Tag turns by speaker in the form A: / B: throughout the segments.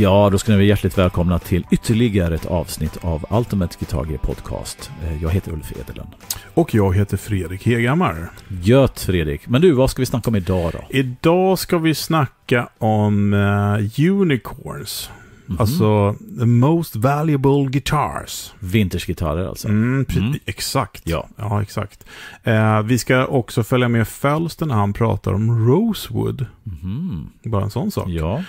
A: Ja, då ska ni vara hjärtligt välkomna till ytterligare ett avsnitt av Ultimate Guitar Gear Podcast. Eh, jag heter Ulf Edelen. Och jag heter Fredrik
B: Hegammar. Gött Fredrik. Men du, vad ska vi snacka om idag då? Idag ska vi snacka om uh, unicorns. Mm -hmm. Alltså, the most valuable guitars. Vintersgitarrer alltså. Mm, mm. Exakt. Ja. ja exakt. Eh, vi ska också följa med Fölster när han pratar om Rosewood. -hmm. Bara en sån sak. Ja.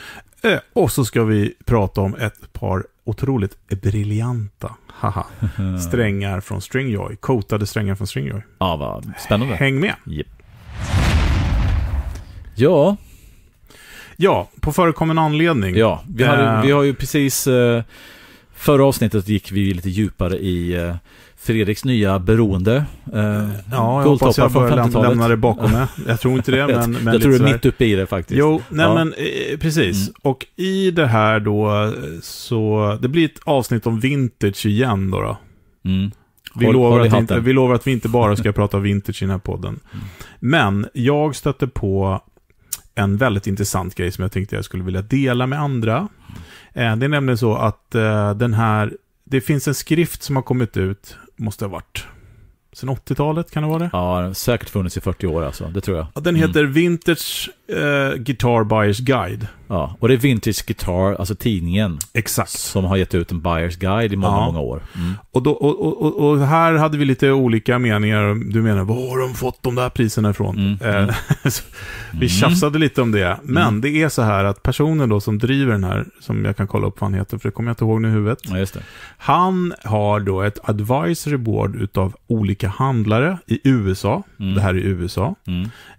B: Eh, och så ska vi prata om ett par otroligt briljanta haha, strängar från Stringjoy. Kotade strängar från Stringjoy. Ja, vad spännande. Häng med. Yep. Ja. Ja, på förekommen anledning.
A: Ja, vi, hade, eh. vi har ju precis... Eh, förra avsnittet gick vi lite djupare i Fredriks nya beroende. Eh, ja, jag hoppas jag börjar läm lämna det bakom mig. Jag tror inte det, men... men jag tror du är mitt uppe i det faktiskt. Jo, nej ja. men
B: eh, eh, precis. Mm. Och i det här då, så det blir ett avsnitt om vintage igen då. då. Mm. Vi, håll, lovar håll att inte, vi lovar att vi inte bara ska prata vintage i den här podden. Mm. Men jag stötte på en väldigt intressant grej som jag tänkte jag skulle vilja dela med andra. Mm. Eh, det är nämligen så att den här det finns en skrift som har kommit ut måste ha varit Sen 80-talet, kan det vara det? Ja,
A: den har säkert funnits i 40 år alltså, det tror jag. Ja, den heter mm. Vintage Uh, Guitar Buyers Guide. Ja, och det är Vintage Guitar, alltså tidningen. Exakt. Som har gett ut en Buyers Guide
B: i många, ja. många år. Mm. Och, då, och, och, och, här hade vi lite olika meningar. Du menar, var har de fått de där priserna ifrån? Mm. Eh, mm. vi mm. tjafsade lite om det. Men mm. det är så här att personen då som driver den här, som jag kan kolla upp vad han heter, för det kommer jag inte ihåg nu i huvudet. Ja, just det. Han har då ett advisory board utav olika handlare i USA. Mm. Det här är USA.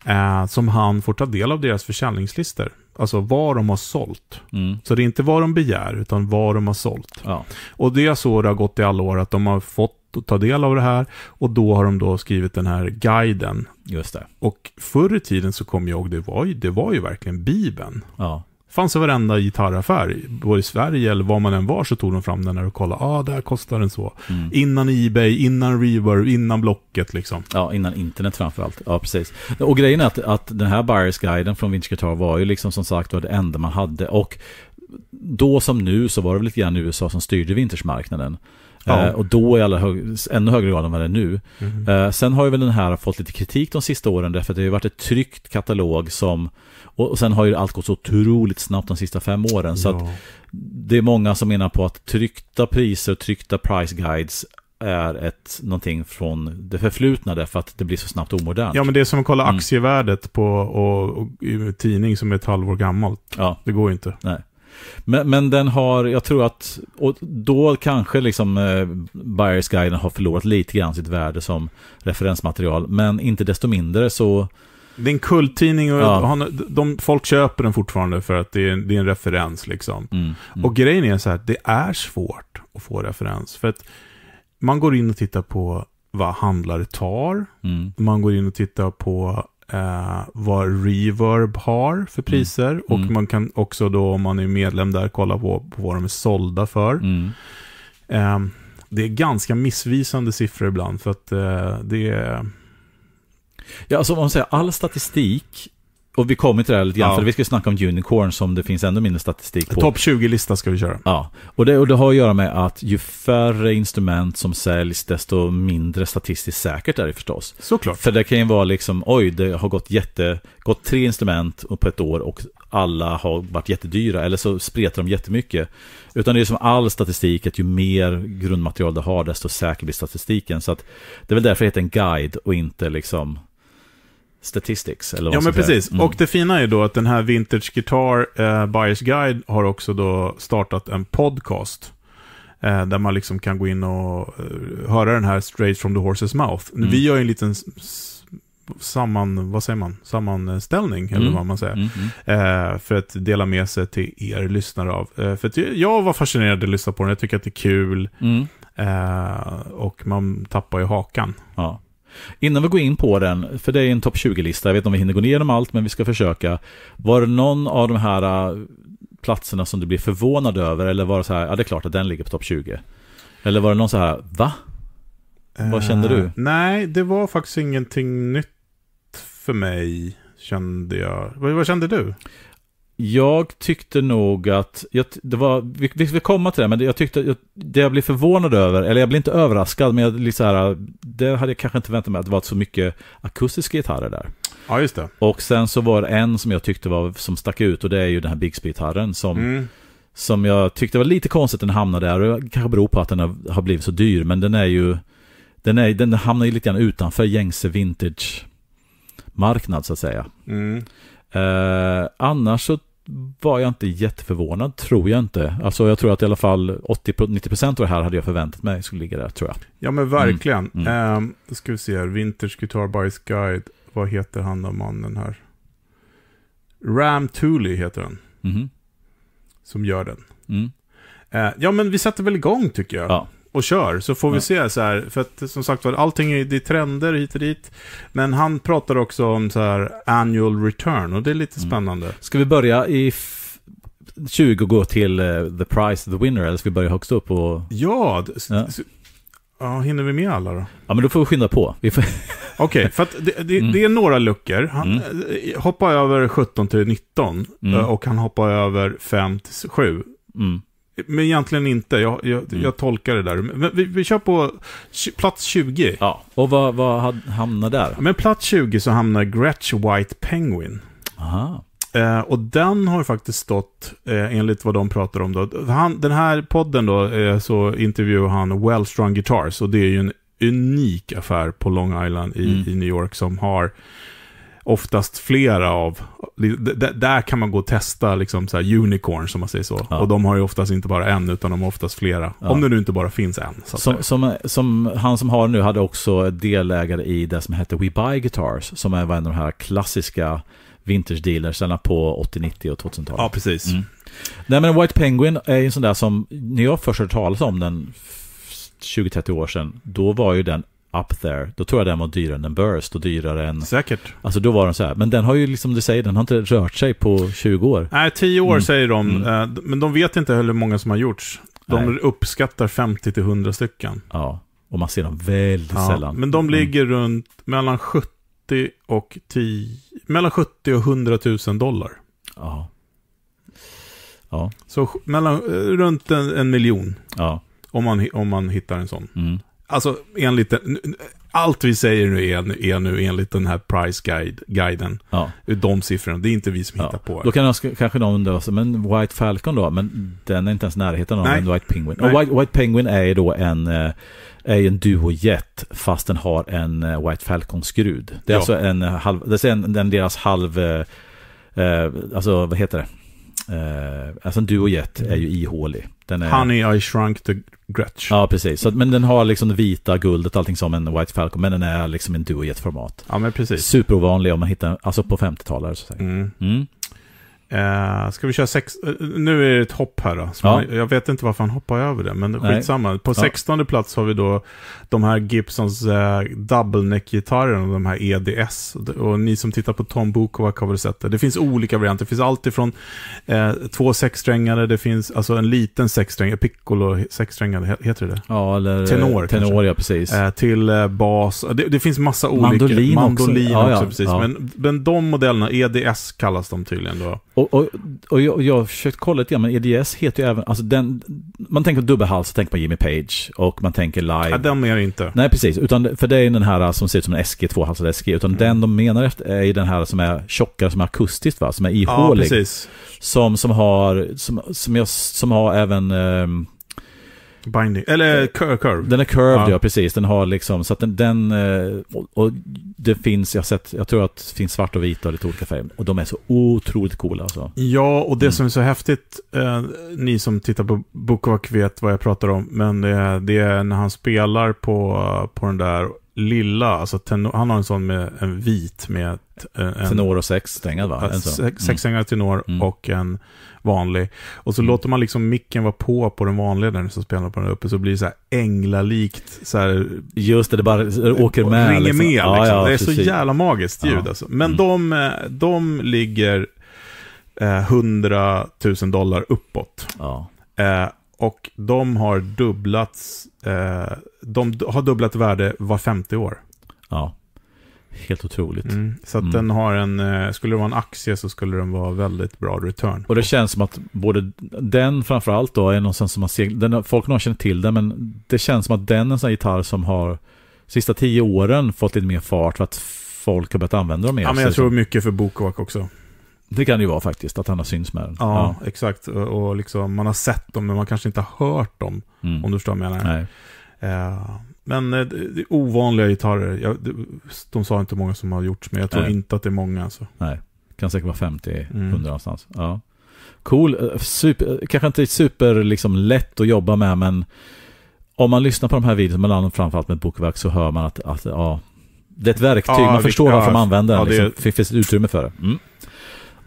B: Eh, som han får ta del av av deras försäljningslistor. Alltså vad de har sålt. Mm. Så det är inte vad de begär, utan vad de har sålt. Ja. Och det är så det har gått i alla år, att de har fått ta del av det här. Och då har de då skrivit den här guiden. Just det. Och förr i tiden så kom jag ihåg, det var ju, det var ju verkligen Bibeln. Ja fanns i varenda gitarraffär, både i Sverige eller var man än var, så tog de fram den där och kollade, ja
A: ah, här kostar den så. Mm. Innan Ebay, innan Reverb, innan Blocket liksom. Ja, innan internet framförallt. Ja, precis. Och grejen är att, att den här Buyers Guiden från Vintage Guitar var ju liksom som sagt var det enda man hade. Och då som nu så var det väl lite grann USA som styrde vintersmarknaden. Ja. Eh, och då i alla hög, ännu högre grad än vad det är nu. Mm. sen har ju väl den här fått lite kritik de sista åren därför att det har varit ett tryckt katalog som och, sen har ju allt gått så otroligt snabbt de sista fem åren. Så ja. det är många som menar på att tryckta priser och tryckta price guides är ett, någonting från det förflutna därför att det blir så snabbt omodernt. Ja, men det är som att kolla mm.
B: aktievärdet mm. på och, och, och, tidning som är ett halvår gammalt.
A: Ja. Det går ju inte. Nej. Men, men den har, jag tror att, och då kanske liksom eh, Buyers Guiden har förlorat lite grann sitt värde som referensmaterial. Men inte desto mindre så... Det är en kulttidning och ja. han, de, folk köper den fortfarande
B: för att det är, det är en referens liksom. Mm, mm. Och grejen är så här, det är svårt att få referens. För att man går in och tittar på vad handlare tar. Mm. Man går in och tittar på eh, vad Reverb har för mm. priser. Mm. Och man kan också då, om man är medlem där, kolla på, på vad de är sålda för. Mm. Eh, det är ganska missvisande siffror ibland, för att eh, det är...
A: Ja, alltså om man säger all statistik och vi kommer till det här lite grann, ja. för vi ska snacka om Unicorn som det finns ännu mindre statistik på. Topp 20-lista ska vi köra. Ja, och det, och det har att göra med att ju färre instrument som säljs, desto mindre statistiskt säkert är det förstås. Såklart. För det kan ju vara liksom, oj, det har gått jätte, gått tre instrument på ett år och alla har varit jättedyra, eller så spretar de jättemycket. Utan det är som all statistik, att ju mer grundmaterial du har, desto säkrare blir statistiken. Så att det är väl därför det heter en guide och inte liksom Statistics. Eller vad ja, men precis. Mm. Och
B: det fina är då att den här Vintage Guitar eh, Buyers Guide har också då startat en podcast. Eh, där man liksom kan gå in och eh, höra den här straight from the horse's mouth. Mm. Vi gör ju en liten samman, vad säger man? sammanställning, mm. eller vad man säger. Mm -hmm. eh, för att dela med sig till er lyssnare av. Eh, för att jag var fascinerad att lyssna på den, jag tycker att det är kul.
A: Mm. Eh, och man tappar ju hakan. Ja. Innan vi går in på den, för det är en topp 20-lista, jag vet inte om vi hinner gå igenom allt, men vi ska försöka. Var det någon av de här äh, platserna som du blev förvånad över, eller var det så här, ja det är klart att den ligger på topp 20? Eller var det någon så här, va? Vad kände du? Eh,
B: nej, det var faktiskt ingenting nytt för mig, kände jag. Vad, vad kände du?
A: Jag tyckte nog att, jag, det var, vi, vi ska komma till det, men jag tyckte, jag, det jag blev förvånad över, eller jag blev inte överraskad, men jag, liksom här, det hade jag kanske inte väntat mig, att det var så mycket akustiska gitarrer där. Ja, just det. Och sen så var det en som jag tyckte var, som stack ut, och det är ju den här Bixby-gitarren som, mm. som jag tyckte var lite konstigt att den hamnade där, och det kanske beror på att den har, har, blivit så dyr, men den är ju, den, är, den hamnar ju lite grann utanför gängse vintage-marknad så att säga. Mm. Eh, annars så var jag inte jätteförvånad, tror jag inte. Alltså jag tror att i alla fall 80-90% av det här hade jag förväntat mig skulle ligga där, tror jag. Ja men verkligen. Mm.
B: mm. Um, då ska vi se här, Vintage Guitar Boys Guide, vad heter han då, mannen här? Ram Tooley heter han. Mm. Som gör den. Mm. Uh, ja men vi sätter väl igång tycker jag. Ja och kör. Så får vi se så här, för att som sagt var, allting är, det är trender hit och dit. Men han pratar också om så här annual return och det är lite mm. spännande. Ska vi börja i
A: 20 och gå till uh, the of the winner, eller ska vi börja högst upp och...
B: Ja, ja. Ja, hinner vi med alla då?
A: Ja, men då får vi skynda på. får... Okej, okay, för att
B: det, det, mm. det, är några luckor. Han mm. Eh, hoppar över 17 till 19 mm. Eh, och han hoppar över 5 till 7. Mm. Men egentligen inte. Jag, jag, mm. jag tolkar det där. Men vi, vi kör på plats 20. Ja, och vad, vad hamnar där? Men plats 20 så hamnar Gretch White Penguin. Aha. Eh, och den har faktiskt stått, eh, enligt vad de pratar om då. Han, den här podden då, eh, så intervjuar han Wellstrong Guitars. Och det är ju en unik affär på Long Island i, mm. i New York som har oftast flera av, där kan man gå och testa liksom så unicorn som man säger så. Ja. Och de har ju oftast inte bara en, utan de har oftast flera. Ja. Om det nu inte bara finns en. Som,
A: som, som, han som har nu hade också delägare i det som hette We Buy Guitars, som är en av de här klassiska vintage-dealersarna på 80-, 90 och 2000-talet. Ja, precis. Mm. Nej, men White Penguin är ju en sån där som, när jag först hörde talas om den 20-30 år sedan, då var ju den up there. Då tror jag den var dyrare än en Burst och dyrare än... Säkert. Alltså då var den så här. Men den har ju liksom du säger, den har inte rört sig på 20 år. Nej,
B: 10 år mm. säger de. Mm. Eh, men de vet inte heller hur många som har gjorts. De Nej. uppskattar 50-100
A: stycken. Ja, och man ser dem väldigt ja, sällan. Men
B: de mm. ligger mm. runt mellan 70 och 10... Mellan 70 och 100 000 dollar. Ja. Ja. Så mellan, eh, runt en, en miljon. Ja. Om man, om man hittar en sån. Mm alltså enligt, allt vi säger nu är, är nu enligt
A: den här price guide, guiden. Ja. De siffrorna, det är inte vi som ja. hittar på. Då kan jag, kanske någon undrar, alltså, men White Falcon då? Men den är inte ens närheten av en White Penguin. Och White, White, Penguin är då en, eh, är en duojet fast den har en eh, White Falcon-skrud. Det är ja. alltså en halv, det är alltså en, den deras halv, eh, eh alltså vad heter det? Eh, alltså en Duo-Jet är ju ihålig. Den är, Honey I shrunk the Gretch. Ja, precis. Så, men den har liksom det vita, guldet, allting som en White Falcon, men den är liksom en duojett-format. Ja, men precis. Superovanlig om man hittar, alltså på 50-talare så att säga. Mm. Mm. Uh,
B: ska vi köra sex... Uh, nu är det ett hopp här då. Ja. Man, jag vet inte varför han hoppar över det, men Nej. skitsamma. På ja. 16 plats har vi då de här Gibsons uh, double neck gitarrer och de här EDS. Och ni som tittar på Tom Bukovac har väl sett det. Det finns olika varianter. Det finns alltifrån uh, två sexsträngade, det finns alltså en liten sexsträngare, piccolo sexsträngade, heter det Ja, eller tenor. Tenor, ja precis. Uh, till bas. Det, det, finns massa olika. Mandolin, Mandolin också. Mandolin ja, också, precis. Men,
A: men de modellerna, EDS kallas de tydligen då. Och, och, och jag, jag har försökt kolla lite grann, men EDS heter ju även, alltså den, man tänker dubbelhals, så tänker man Jimmy Page och man tänker live. Ja, den menar inte. Nej, precis. Utan, för det är den här eh, som ser ut som en SG, tvåhalsad SG, utan mm. den de menar efter är ju den här som är tjockare, som är akustiskt, va? som är ihålig. Ja, precis. Som, som har, som, som, jag, som har även, um, Binding, eller eh, cur curve. Den är curved, ja. ja. precis. Den har liksom, så att den, den eh, och det finns, jag har sett, jag tror att det finns svart och vita och lite olika färger. Och de är så otroligt coola alltså.
B: Ja, och det mm. som är så häftigt, eh, ni som tittar på BookWalk vet vad jag pratar om, men det, eh, det är när han spelar på, på den där lilla, alltså tenor, han har en sån med en vit med... Eh, en, tenor och sex stängad va? En sex, mm. tenor mm. och en vanlig. Och så mm. låter man liksom micken vara på på den vanliga där så spelar på den uppe så blir det så här änglalikt. Så här, Just det, det bara åker med. Ringer liksom. med liksom. Ja, ja, det är precis. så jävla magiskt ljud ja. alltså. Men mm. de, eh, de ligger eh, 100 000 dollar uppåt. Ja. Eh, och de har dubblats, eh, de har dubblat värde var 50 år.
A: Ja, helt otroligt. Mm. Så att mm. den har en, eh, skulle det vara en aktie så skulle den vara väldigt bra return. Och det känns som att både den framförallt då är någonstans som man ser, den, folk har känner till den men det känns som att den är en sån här gitarr som har sista tio åren fått lite mer fart för att folk har börjat använda dem mer. Ja men jag tror mycket för Bokowak också. Det kan det ju vara faktiskt, att han har synts med den. Ja,
B: ja. exakt. Och, liksom, man har sett dem, men man kanske inte har hört dem. Mm. Om du förstår vad jag menar. Eh, men eh, det är ovanliga gitarrer. Jag, det, de sa inte många
A: som har gjorts, men jag tror Nej. inte att det är många. Alltså. Nej, kan säkert vara 50-100 mm. någonstans. Ja. Cool, eh, super, eh, kanske inte super liksom, lätt att jobba med, men om man lyssnar på de här videorna, men annat framförallt med bokverk, så hör man att, att ja, det är ett verktyg. Ja, man förstår ja, varför man använder ja, den. Liksom, det finns utrymme för det. Mm.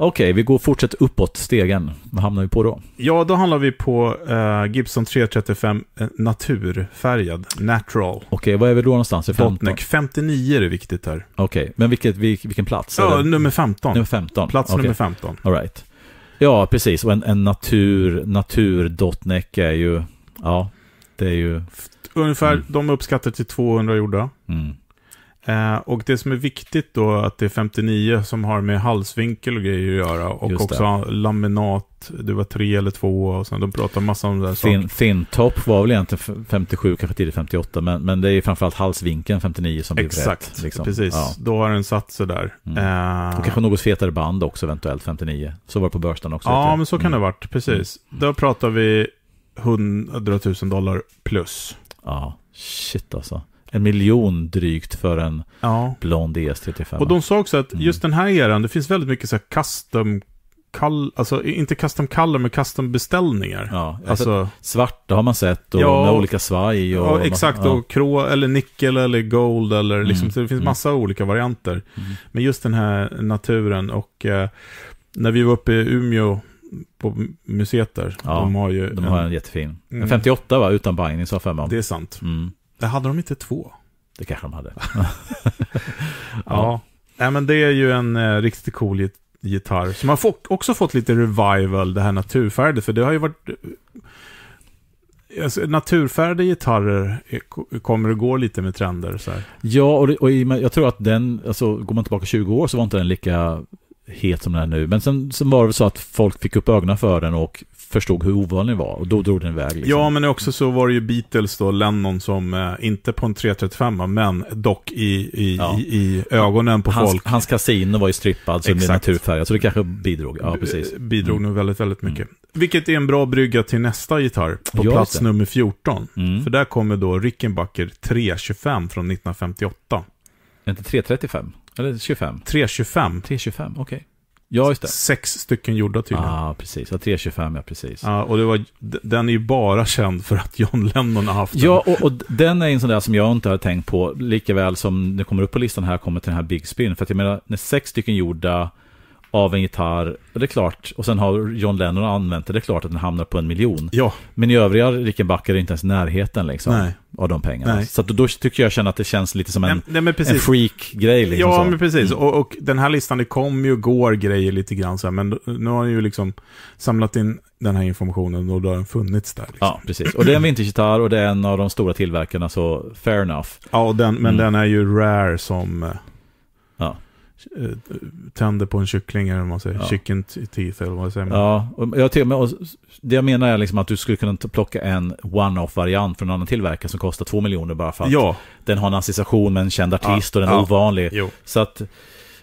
A: Okej, okay, vi går fortsatt uppåt stegen. Vad hamnar vi på då?
B: Ja, då handlar vi på eh, Gibson 335 eh,
A: naturfärgad, natural. Okej, okay, vad är vi då någonstans? Botneck, 59 är det viktigt här. Okej, okay, men vilket, vilken plats? Ja, nummer 15. Nummer 15. Plats nummer 15. All right. Ja, precis. Och en, en natur, naturdotneck är ju, ja, det är ju... Ungefär, mm.
B: de uppskattar till 200 gjorda. Mm. Eh, och det som är viktigt då, att det är 59 som har med halsvinkel och grejer att göra. Och Just också det. laminat, det var tre eller två och sen de pratar massa om det där. Thin,
A: thin top var väl egentligen 57, kanske tidigt 58, men, men det är ju framförallt halsvinkeln 59 som blir Exakt, rätt, liksom. precis. Ja. Då har den satt sig där. Mm. Eh... Och kanske något fetare band också eventuellt 59. Så var det på börsen också. Ja, men
B: så kan mm. det ha varit, precis. Mm. Då pratar vi 100 000 dollar plus.
A: Ja, shit alltså en miljon drygt för en ja. blond ES35. Och
B: de sa också att just mm. den här eran, det finns väldigt mycket så custom Kall, alltså inte custom color, men custom beställningar. Ja, alltså, alltså,
A: svarta har man sett och ja, med olika
B: svaj. Och, ja, exakt. Man, ja. Och krå, eller nickel eller gold eller mm, liksom, så det finns mm. massa olika varianter. Mm. Men just den här naturen och eh, när vi var uppe i Umeå på museet där. Ja, de har ju de en, har en jättefin. Mm. En 58 va, utan binding, sa jag för mig Det är sant. Mm. Hade de inte två? Det kanske de hade. ja. ja. Nej, men det är ju en eh, riktigt cool gitarr. Som har fått, också fått lite revival, det här naturfärdet. För det har ju varit... Eh, alltså, naturfärgade gitarrer kommer att gå lite med trender. Så här.
A: Ja, och, och i, jag tror att den, alltså, går man tillbaka 20 år så var inte den lika het som den är nu. Men sen, sen var det så att folk fick upp ögonen för den och förstod hur ovanlig den var. Och då drog den iväg. Liksom.
B: Ja, men också så var det ju Beatles då, Lennon som, eh, inte på en 335 men dock i, i, ja. i, i, ögonen på hans, folk.
A: Hans kasino var ju strippad, så det blev Så det kanske bidrog. Ja, precis. Bidrog
B: mm. nog väldigt, väldigt mycket. Mm. Vilket är en bra brygga till nästa gitarr, på Gör plats nummer 14. Mm. För där kommer då Rickenbacker 325 från 1958. Är Inte 335? Eller 25? 325. 325, okej. Okay. Ja, just det. Sex stycken gjorda tydligen. Ja, ah, precis.
A: Ja, 325, ja precis. Ja, ah, och det var, den är ju bara känd för att John Lennon har haft den. Ja, och, och den är en sån där som jag inte har tänkt på, lika väl som det kommer upp på listan här, kommer till den här Big Spin. För att jag menar, när sex stycken gjorda av en gitarr. Och det är klart, och sen har John Lennon använt det, det är klart att den hamnar på en miljon. Ja. Men i övriga Rickenbacker är det inte ens närheten liksom, av de pengarna. Nej. Så då tycker jag känner att det känns lite som en, Nej, en freak-grej. Liksom, ja, så. men precis. Mm.
B: Och, och, den här listan, det kommer ju och går grejer lite grann, så här, men nu har ni ju liksom samlat in den här informationen och då har den funnits där. Liksom.
A: Ja, precis. Och det är en vintagegitarr och det är en av de stora tillverkarna, så fair enough. Ja, den, men mm. den
B: är ju rare som... Eh, tänder på en kyckling eller vad man säger. Ja.
A: Chicken teeth eller vad man säger. Ja, och jag och det jag menar är liksom att du skulle kunna plocka en one-off-variant från en annan tillverkare som kostar två miljoner bara för att ja. den har en association med en känd artist ja. och den är ja. ovanlig. Jo. Så att,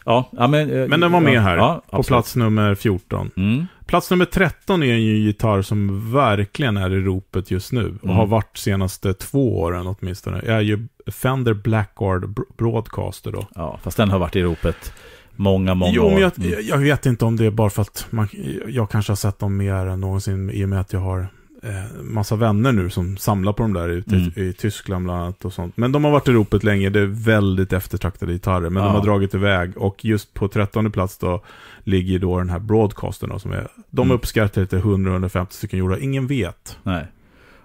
A: ja, men, eh, men den var med här, på plats nummer 14. Mm. Plats nummer
B: 13 är en gitarr som verkligen är i ropet just nu. Och mm. har varit senaste två åren åtminstone. Jag är ju Fender Blackguard Broadcaster då.
A: Ja, fast den har varit i ropet många, många jo, år. Jo, mm. jag, jag,
B: vet inte om det är bara för att man, jag kanske har sett dem mer än någonsin i och med att jag har Eh, massa vänner nu som samlar på de där ute mm. i, Tyskland bland annat och sånt. Men de har varit i ropet länge, det är väldigt eftertraktade gitarrer. Men ja. de har dragit iväg och just på trettonde plats då ligger då den här broadcasten då, som är, de mm. uppskattar till 100-150 stycken euro. ingen vet. Nej.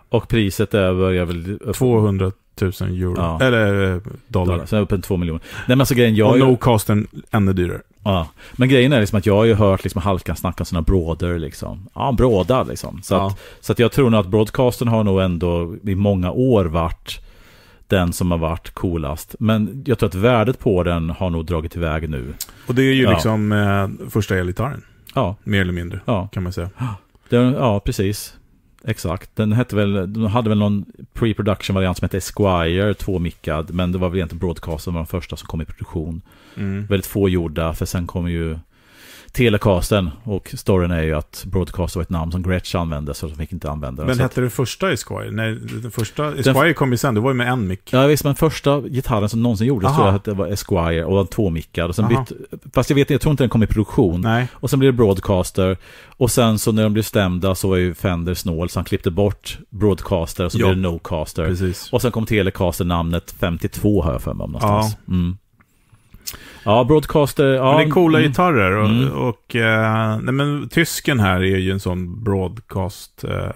B: Och priset är, börjar väl...
A: 200 000 euro. Ja. Eller eh, dollar. dollar. Sen upp en 2 miljoner. Nej men alltså grejen, jag... Och no-casten ännu dyrare. Ja. Men grejen är liksom att jag har ju hört liksom Halkan snacka om sina bråder liksom. Ja, bråda liksom. Så, ja. att, så att jag tror nog att broadcasten har nog ändå i många år varit den som har varit coolast. Men jag tror att värdet på den har nog dragit iväg nu. Och det är ju ja. liksom eh, första elgitarren. Ja. Mer eller mindre, ja. kan man säga. Ja, ja precis. Exakt, den hette väl, de hade väl någon pre-production variant som hette Esquire, tvåmickad, men det var väl egentligen broadcasten som var den första som kom i produktion. Mm. Väldigt få gjorda, för sen kom ju telecasten och storyn är ju att Broadcast var ett namn som Gretsch använde så de fick inte använda den. Men hette
B: att... det första Esquire? Nej, den första Esquire den...
A: kom ju sen, det var ju med en mick. Ja visst, men första gitarren som någonsin gjordes Aha. tror jag att det var Esquire och den tvåmickad. Och sen bytt... Fast jag vet inte, jag tror inte den kom i produktion. Nej. Och sen blev det Broadcaster. Och sen så när de blev stämda så var ju Fender snål så han klippte bort Broadcaster och så ja. blev det Nocaster. Precis. Och sen kom Telecaster namnet 52 har jag för mig om någonstans. Ja. Mm. Ja, Broadcaster, ja. Men det är coola mm. gitarrer och, mm. och, eh, nej, men tysken här är
B: ju en sån Broadcast... Eh,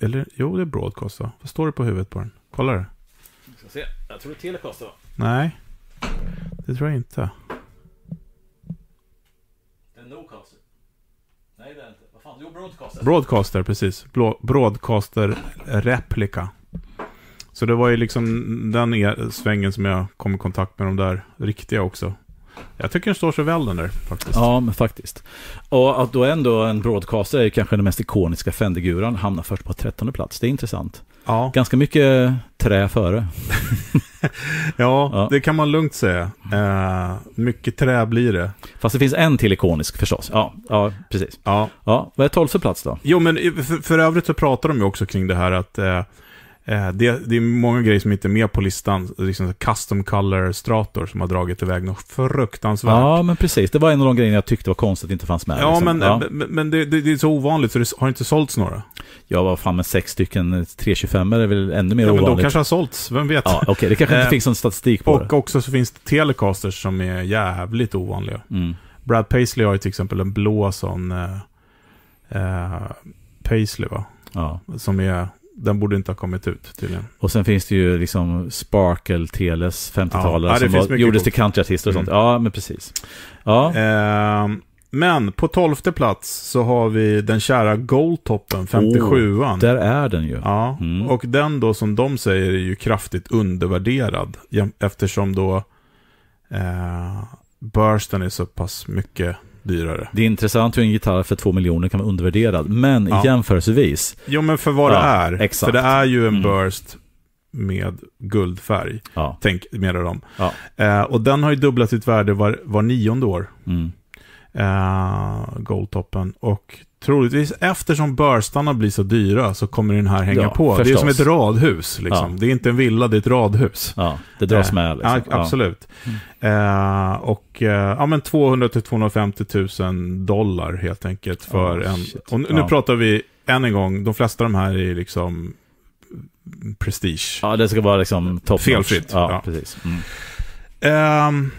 B: eller jo, det är Broadcast va? Vad står det på huvudet på den? Kolla det.
A: Vi ska se. Jag tror det är Telecaster, va?
B: Nej, det tror jag inte. Det är Nocaster. Nej, det är inte. Vad fan, jo, Broadcaster. Broadcaster, precis. Broadcaster-replika. Så det var ju liksom den e- svängen som jag kom i kontakt med de
A: där riktiga också. Jag tycker den står så väl den där faktiskt. Ja, men faktiskt. Och att då ändå en broadcaster är kanske den mest ikoniska Fendiguran hamnar först på trettonde plats. Det är intressant. Ja. Ganska mycket trä före. ja, ja, det kan man lugnt säga. Eh, mycket trä blir det. Fast det finns en till ikonisk förstås. Ja, ja
B: precis. Ja. Ja, vad är tolfte plats då? Jo, men för, för övrigt så pratar de ju också kring det här att eh, Eh, det, det, är många grejer som inte är med på listan. Liksom custom color-strator
A: som har dragit iväg något fruktansvärt. Ja, men precis. Det var en av de grejerna jag tyckte var konstigt att det inte fanns med. Ja, liksom. men, ja. men, det, det, det, är så ovanligt så det har inte sålts några. Ja, vad fan med sex stycken 325 eh, är väl ännu mer ja, ovanligt. men de kanske har sålts, vem vet? Ja, Okej, okay. det kanske inte eh, finns någon statistik på och det. Och också så finns det
B: telecasters som är jävligt ovanliga. Mm. Brad Paisley har ju till exempel en blå sån... Eh, Paisley va? Ja. Som är den borde inte ha kommit ut tydligen.
A: Och sen finns det ju liksom Sparkle, Teles, 50-talare ja, som var, gjordes till countryartister och mm. sånt.
B: Ja, men precis. Ja. Eh, men på tolfte plats så har vi den kära Goldtoppen, 57an. Oh, där är den ju. Ja, mm. och den då som de säger är ju kraftigt undervärderad. Eftersom då
A: eh, Bursten är så pass mycket dyrare. Det är intressant hur en gitarr för två miljoner kan vara undervärderad, men ja. jämförelsevis. Jo, men för vad ja, det är. Exakt. För det är
B: ju en mm. Burst med guldfärg. Ja. Tänk med dem. Ja. Eh, och den har ju dubblat sitt värde var, var nionde år. Mm. Eh, goldtoppen. Och Troligtvis eftersom börstarna blir så dyra så kommer den här hänga ja, på. Förstås. Det är som ett radhus. Liksom. Ja. Det är inte en villa, det är ett radhus. Ja, det dras eh, med. Liksom. A, absolut. Mm. Eh, och eh, ja, men 200 till 250 000 dollar helt enkelt. För oh, en, och nu pratar vi än en gång, de flesta av de här är liksom
A: prestige. Ja, det ska vara liksom top Felfritt. Ja, precis. Mm. Ehm,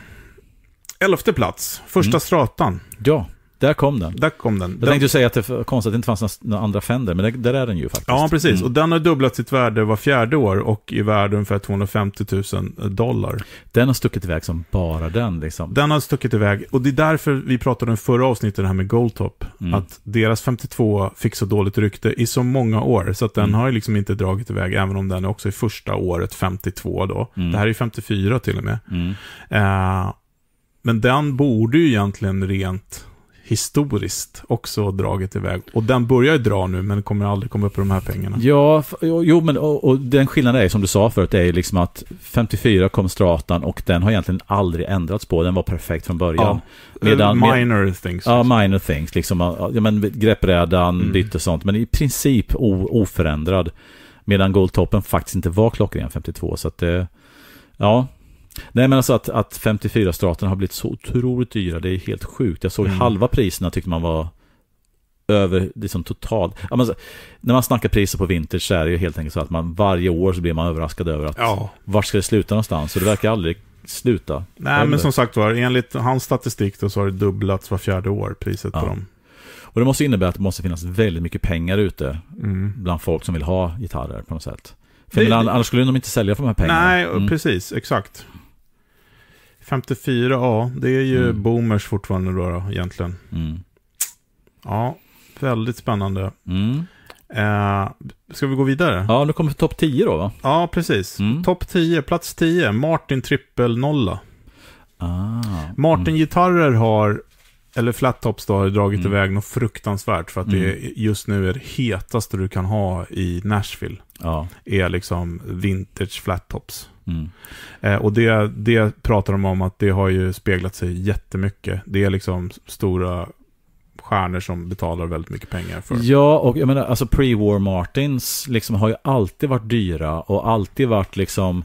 A: elfte plats, första mm. stratan. Ja. Där kom den. Där kom den. Jag den... tänkte säga att det är konstigt att det inte fanns några andra Fender, men där, där är den ju faktiskt.
B: Ja, precis. Mm. Och den har dubblat sitt värde var fjärde år och i värde ungefär 250 000 eh, dollar. Den har stuckit iväg som bara den. Liksom. Den har stuckit iväg. Och det är därför vi pratade om förra avsnittet, det här med Goldtop. Mm. Att deras 52 fick så dåligt rykte i så många år, så att den mm. har ju liksom inte dragit iväg, även om den är också i första året 52 då. Mm. Det här är 54 till och med. Uh, men den borde ju egentligen rent historiskt också dragit iväg. Och den börjar ju dra nu, men kommer aldrig komma upp i de här pengarna.
A: Ja, jo, men och, och den skillnaden är som du sa förut, det är ju liksom att 54 kom Stratan och den har egentligen aldrig ändrats på, den var perfekt från början. Ja, eh, Medan, minor med, things. Ja, liksom. minor things, liksom, ja, men greppbrädan, mm. bytte sånt, men i princip o, oförändrad. Medan Goldtoppen faktiskt inte var klockren 52, så att det, eh, ja, Nej men alltså att, att 54-straten har blivit så otroligt dyra, det är helt sjukt. Jag såg mm. halva priserna tyckte man var över, liksom totalt. Alltså, när man snackar priser på vinter så är det ju helt enkelt så att man varje år så blir man överraskad över att ja. var ska det sluta någonstans? Och det verkar aldrig sluta. Nej eller? men som sagt var, enligt hans statistik då så har det dubblats var fjärde år, priset ja. på dem. Och det måste innebära att det måste finnas väldigt mycket pengar ute mm. bland folk som vill ha gitarrer på något sätt. För det, annars skulle de inte sälja för de här pengarna. Nej, mm.
B: precis, exakt. 54A, det är ju mm. boomers fortfarande då, då egentligen. Mm. Ja, väldigt spännande. Mm. Eh, ska vi gå vidare? Ja, nu kommer topp 10 då va? Ja, precis. Mm. Topp 10, plats 10, Martin trippelnolla. Ah, Martin mm. Gitarrer har, eller flattops då, har dragit mm. iväg något fruktansvärt för att mm. det just nu är det hetaste du kan ha i Nashville. Ja. Är liksom vintage flattops Tops. Mm. Eh, och det, det pratar de om att det har ju speglat sig jättemycket. Det är liksom stora stjärnor
A: som betalar väldigt mycket pengar för. Ja, och jag menar, alltså pre-war Martins liksom har ju alltid varit dyra och alltid varit liksom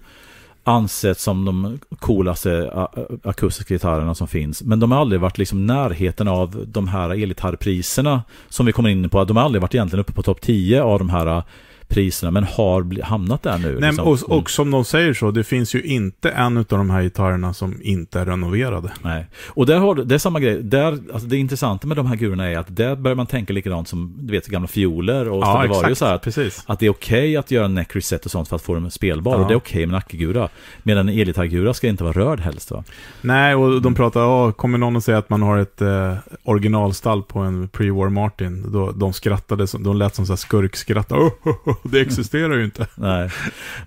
A: ansett som de coolaste eh, eh, akustiska gitarrerna som finns. Men de har aldrig varit liksom närheten av de här elgitarrpriserna som vi kommer in på. De har aldrig varit egentligen uppe på topp 10 av de här priserna, men har hamnat där nu. Nej, liksom. och, och,
B: mm. som de säger så, det finns ju inte en av de här gitarrerna som
A: inte är renoverade. Nej, och där har, det är samma grej. Där, alltså det intressanta med de här gurorna är att där börjar man tänka likadant som du vet, gamla fioler och ja, exakt, så här, att, precis. att det är okej okay att göra neck reset och sånt för att få dem spelbara. Ja. det är okej okay med nackgura. Medan en elgitarrgura ska inte vara rörd helst. Va?
B: Nej, och de pratar, oh, kommer någon att säga att man har ett eh, originalstall på en pre-war Martin, då, de skrattade, de lät som så här skurkskratt. Oh, oh, oh. det existerar ju inte.
A: Nej,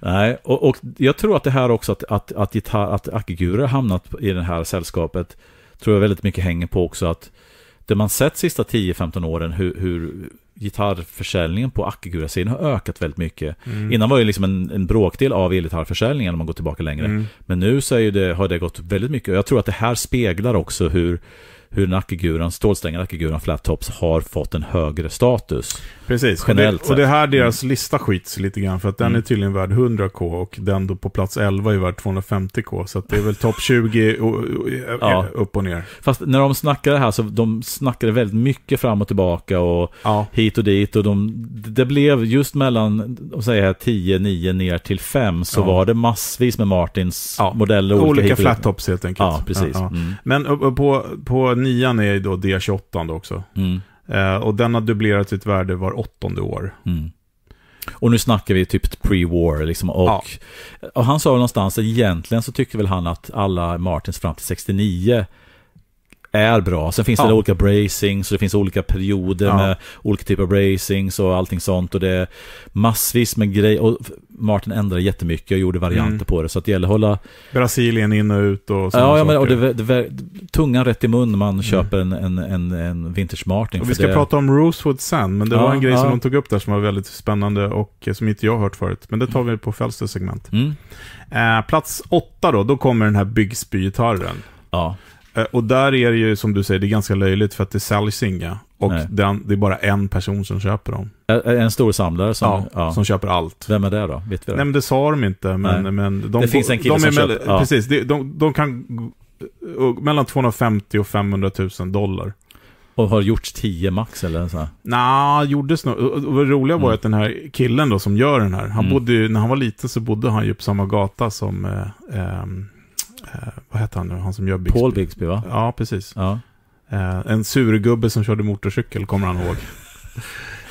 A: Nej. Och, och, jag tror att det här också att, att, att, gitarr, att Akigura hamnat i det här sällskapet tror jag väldigt mycket hänger på också att det man sett sista 10-15 åren hur, hur gitarrförsäljningen på Akigura-sidan har ökat väldigt mycket. Mm. Innan var det liksom en, en bråkdel av elgitarrförsäljningen om man går tillbaka längre. Mm. Men nu så det, har det gått väldigt mycket. Och jag tror att det här speglar också hur hur nackiguran, stålstängda nackiguran flat tops har fått en högre status. Precis, generellt och det, och det här deras mm. lista skits lite grann för
B: att den mm. är tydligen värd 100k och den då på plats 11 är värd 250k så att det är väl topp 20
A: och, ja. upp och ner. Fast när de snackade här så de snackade väldigt mycket fram och tillbaka och ja. hit och dit och de, det blev just mellan 10, 9 ner till 5 så ja. var det massvis med Martins modeller. Olika, olika flat tops helt enkelt. Ja, precis. Mm.
B: Men på, på nian är då D28 då också. Mm.
A: Eh, och den har dubblerat sitt värde var åttonde år. Mm. Och nu snackar vi typ pre-war liksom. Och, ja. och han sa väl någonstans egentligen så tycker väl han att alla Martins fram till 69 är bra. Sen finns det olika bracing, så det finns olika perioder ja. med olika typer av bracing och allting sånt. Och det är massvis med grejer. Och Martin ändrade jättemycket och gjorde varianter mm. på det. Så att det gäller att hålla... Brasilien in och ut och sådana ja, ja, men, och det, det, Tungan rätt i mun när man mm. köper en, en, en, en vintage Martin. Och vi ska det... prata
B: om Rosewood sen, men det ja, var en grej som de tog upp där som var väldigt spännande och som inte jag har hört förut. Men det tar vi på Fälsters segment. Mm. Eh, plats åtta då, då kommer den här Bixby-gitarren. Ja. Eh, och där är det ju som du säger, det är ganska löjligt för att det säljs inga. Och den, det är bara en person som köper dem. En stor samlare som, ja, ja. som köper allt. Vem är
A: det då? Vet vi det? Nej, men det sa de inte. Men, Nej. men de, det finns en kille som mellan, köper. Precis,
B: de, de, de kan... Mellan 250 och 500 000 dollar. Och har gjorts 10
A: max eller så? Nej,
B: nah, gjordes nog. Och det roliga var mm. att den här killen då som gör den här, han mm. bodde ju, när han var liten så bodde han ju på samma gata som eh, eh, Eh, vad heter han nu, han som gör Bixby? Paul Bixby va? Ja, precis. Ja. Eh, en surgubbe som körde motorcykel kommer han ihåg.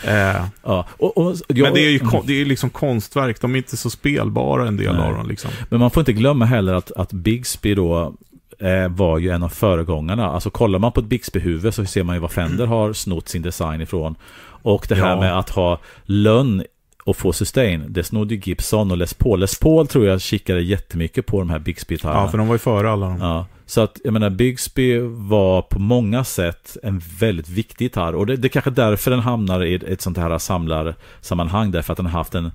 B: Eh, ja. Och, och, jag, men det är ju mm. det är liksom konstverk,
A: de är inte så spelbara en del nej. av dem. Liksom. Men man får inte glömma heller att, att Bigsby då eh, var ju en av föregångarna. Alltså kollar man på ett Bixby-huvud så ser man ju vad Fender har snott sin design ifrån. Och det här ja. med att ha lönn och få sustain. Det snodde ju Gibson och Les Paul. Les Paul tror jag kikade jättemycket på de här Bixby-gitarrerna. Ja, för de
B: var ju före alla de.
A: Ja. Så att, jag menar, Bixby var på många sätt en väldigt viktig gitarr. Och det, det är kanske därför den hamnar i ett sånt här samlarsammanhang, därför att den har haft en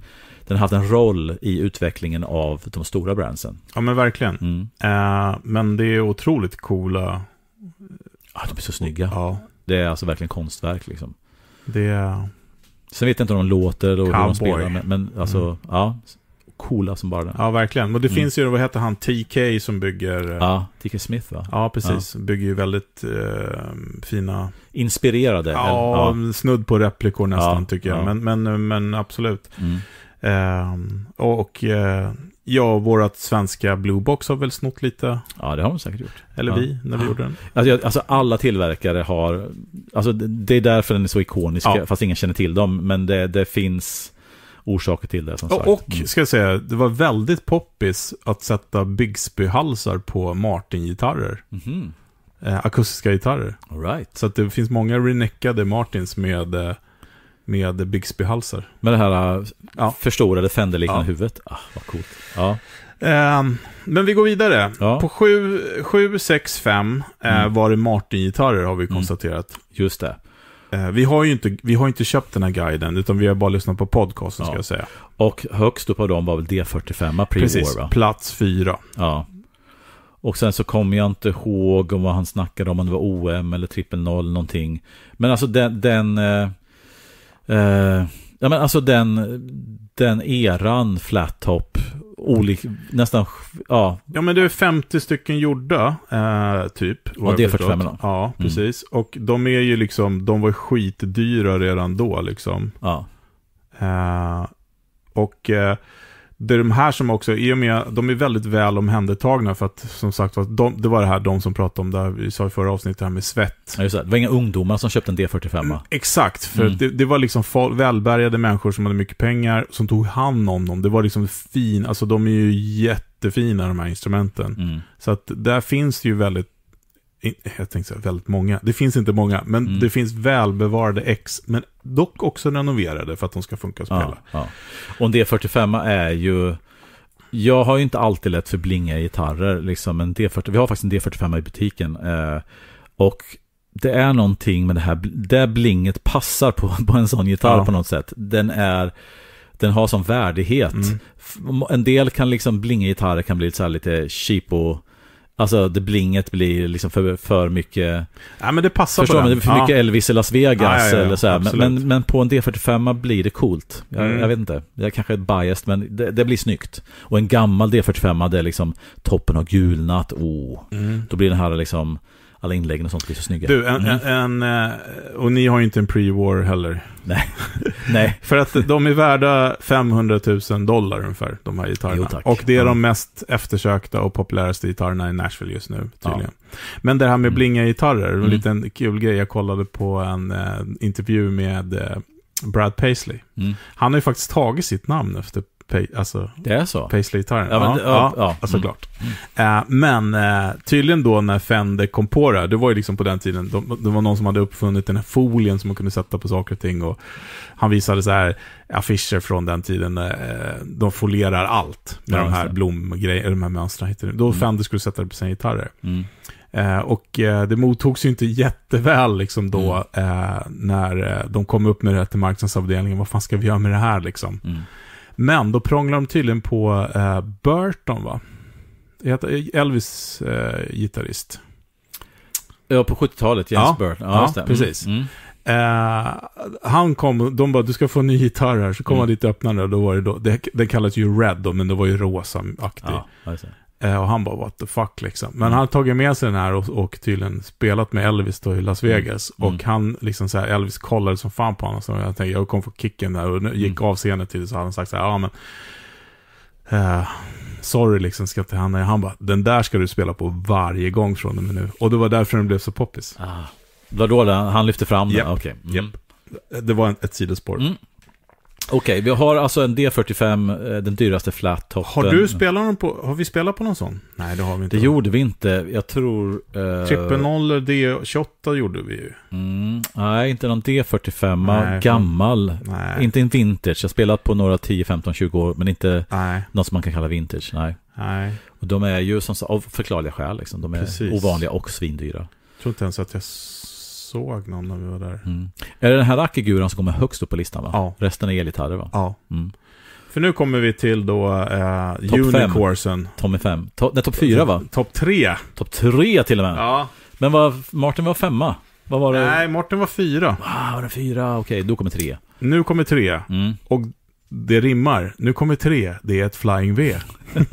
A: den har haft en roll i utvecklingen av de stora brandsen.
B: Ja, men verkligen.
A: Mm. Uh, men
B: det är otroligt coola... Ja, de är så snygga. Ja.
A: Det är alltså verkligen konstverk liksom.
B: Det är...
A: Sen vet jag inte om de låter eller hur de spelar, men, men mm. alltså, mm. ja. Coola som bara den. Ja, verkligen. Men det mm. finns
B: ju, vad heter han, TK som bygger... Eh, ja, TK Smith va? Ja, precis. Ja. Bygger ju väldigt eh, fina... Inspirerade? Ja, eller? ja, snudd på replikor nästan ja, tycker jag. Men, men, eh, men absolut. Mm. Ehm, och eh, Ja, vårt svenska Blue Box har väl snott lite? Ja, det har
A: de säkert gjort. Eller ja. vi, när vi ja. gjorde den. Alltså, jag, alltså, alla tillverkare har... Alltså det är därför den är så ikonisk, ja. fast ingen känner till dem. Men det, det finns orsaker till det, som sagt. Och, mm. ska jag säga, det var väldigt poppis att sätta Bigsby-halsar på
B: Martin-gitarrer. Mm -hmm. eh, akustiska gitarrer. All right. Så det finns många reneckade Martins med eh, med Bixby-halsar.
A: Med det här äh, ja. förstorade Fender-liknande ja. huvudet. Ah, vad coolt. Ja.
B: Um, men vi går vidare.
A: Ja. På 765
B: 7 6, var det Martin-gitarrer har vi mm. konstaterat. Mm. Just det. Uh, vi har ju inte, vi har inte köpt den här guiden, utan vi har bara lyssnat på podcasten, ja. ska jag säga. Och
A: högst upp av dem var väl D45, April Precis, va? plats fyra. Ja. Och sen så kommer jag inte ihåg om vad han snackade om, om det var OM eller trippel noll någonting. Men alltså den, den eh, Eh, ja, men alltså den, den eran flat top, olik, nästan, ja. Ja, men det är 50 stycken
B: gjorda, eh, typ. Ja, det är 45 då. Ja, mm. precis. Mm. Och de är ju liksom, de var skitdyra redan då, liksom. Ja. Eh, och... Eh, det är de här som också, i och med, de är väldigt väl omhändertagna för att som sagt de, det var det här de som pratade om där, vi sa i förra avsnittet, det här med svett. Ja, just det. det var inga ungdomar som köpte en D45. Mm, exakt, för mm. det, det, var liksom folk, välbärgade människor som hade mycket pengar, som tog hand om dem. Det var liksom fin, alltså de är ju jättefina de här instrumenten. Mm. Så att där finns det ju väldigt jag tänkte säga väldigt många, det finns inte många, men mm. det finns välbevarade
A: ex, men dock också renoverade för att de ska funka att spela. Ja, ja. Och D45 är ju, jag har ju inte alltid lätt för blinga gitarrer, liksom, men D40, vi har faktiskt en D45 i butiken. Eh, och det är någonting med det här, det blinget passar på, på en sån gitarr ja. på något sätt. Den är, den har sån värdighet. Mm. En del kan liksom blinga gitarrer kan bli lite så här lite cheapo, Alltså det blinget blir liksom för, för mycket... Ja, men det passar förstår på det. För mycket ja. Elvis i Las Vegas ja, ja, eller så men, men, men, på en D45 blir det coolt. Jag, mm. jag, vet inte. Jag kanske är biased, men det, det blir snyggt. Och en gammal D45 det är liksom toppen har gulnat. Oh. Mm. Då blir den här liksom alla inläggen och sånt blir så snygga. Du, en,
B: mm. en, eh, och ni har ju inte en pre-war heller. Nej. Nej. För att de är värda 500 000 dollar ungefär, de här gitarrerna. Jo, och det är mm. de mest eftersökta och populäraste gitarrerna i Nashville just nu, tydligen. Ja. Men det här med mm. blinga-gitarrer, en mm. liten kul grej. Jag kollade på en eh, intervju med eh, Brad Paisley. Mm. Han har ju faktiskt tagit sitt namn efter alltså, det är så? Paisley-gitarren. Ja, ja, ja, ja, ja. Mm. såklart. Mm. Uh, men eh, tydligen då när Fender kom på det här, det var ju liksom på den tiden, de, det var någon som hade uppfunnit den här folien som man kunde sätta på saker och ting och han visade så här affischer från den tiden, eh, de folierar allt med ja, de här blomgrejerna, de här mönstren. Då mm. Fender skulle sätta det på sina gitarrer. Mm. Eh, och eh, det mottogs ju inte jätteväl liksom då mm. eh, när de kom upp med det här till marknadsavdelningen. Vad fan ska vi göra med det här liksom? Mm. Men då prånglar de tydligen på eh, Burton, va? Elvis eh, gitarrist. Ja, på 70-talet, James ja, Burton. Ja, ja mm. precis. Mm. Eh, han kom, de bara, du ska få en ny gitarr här. Så kom mm. han dit och öppnade och då var det då, det, den kallas ju Red då, men det var ju rosa-aktig. Ja, Eh, och han bara what the fuck liksom. Men mm. han har tagit med sig den här och, och tydligen spelat med Elvis då i Las mm. Vegas. Mm. Och han liksom så här, Elvis kollade som fan på honom. Så jag tänkte, jag kom få kicken där och mm. gick mm. av scenen till så hade han sagt så här, ja men uh, sorry liksom, ska inte hända. Han bara, den där ska du spela på
A: varje gång från och med nu. Och
B: det var därför den blev så poppis.
A: Ah. Det han lyfte fram den? Yep. Okej. Okay. Mm. Yep. Det var ett sidospår. Okej, okay, vi har alltså en D45, eh, den dyraste flat toppen. Har du
B: spelat den på, har vi spelat på någon sån?
A: Nej, det har vi inte. Det då. gjorde vi inte. Jag tror... Eh... Trippelnollor
B: D28 gjorde vi ju. Mm,
A: nej, inte någon D45, nej, gammal. Nej. Inte en vintage. Jag har spelat på några 10, 15, 20 år, men inte nej. något som man kan kalla vintage. Nej. nej. Och de är ju som, av förklarliga skäl, liksom. de är Precis. ovanliga och svindyra. Jag
B: tror inte ens att jag såg någon när vi var där. Mm.
A: Är det den här rackiguran som kommer högst upp på listan? va? Ja. Resten är elgitarrer va? Ja. Mm.
B: För nu kommer vi
A: till då eh, top Unicorsen. Tommy 5. nej, topp 4 va? Topp 3. Topp 3 till och med. Ja. Men var, Martin var femma. Vad var det? Nej, Martin var fyra. Ah,
B: var det fyra? Okej, okay, då kommer tre. Nu kommer tre. Mm. Och det rimmar. Nu kommer tre. Det är ett Flying V.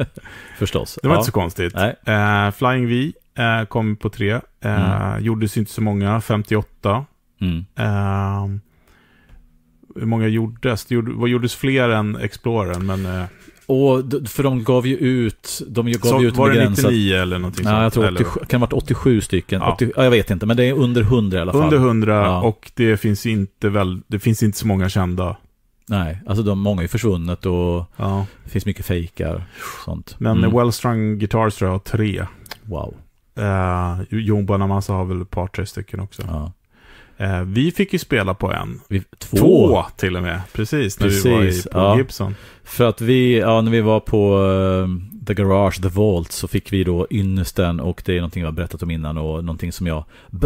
A: Förstås. Det var ja. inte så
B: konstigt. Uh, flying V eh, kom på tre. Eh, mm. Gjordes inte så många, 58. Mm. Eh, hur många gjordes? Det gjord, gjordes fler än Exploren, men...
A: Eh, och, för de gav ju ut, de gav så, ju ut var begränsat. det 99 eller någonting sånt? Ja, jag tror 87, kan ha varit 87 stycken. Ja. 80, ja, jag vet inte, men det är under 100 i alla fall. Under 100 ja. och det finns, inte väl, det finns inte så många kända. Nej, alltså de, många är försvunnet och det finns mycket fejkar Men mm.
B: Wellstrung Guitars tror jag har tre. Wow. Uh, Jon Bonamassa har väl ett par, tre stycken också. Ja. Uh, vi fick ju spela på en. Vi, två. två. till och med. Precis, Precis. när vi var i, på ja. Gibson.
A: För att vi, ja, när vi var på uh, The Garage, The Vault, så fick vi då ynnesten och det är någonting jag har berättat om innan och någonting som jag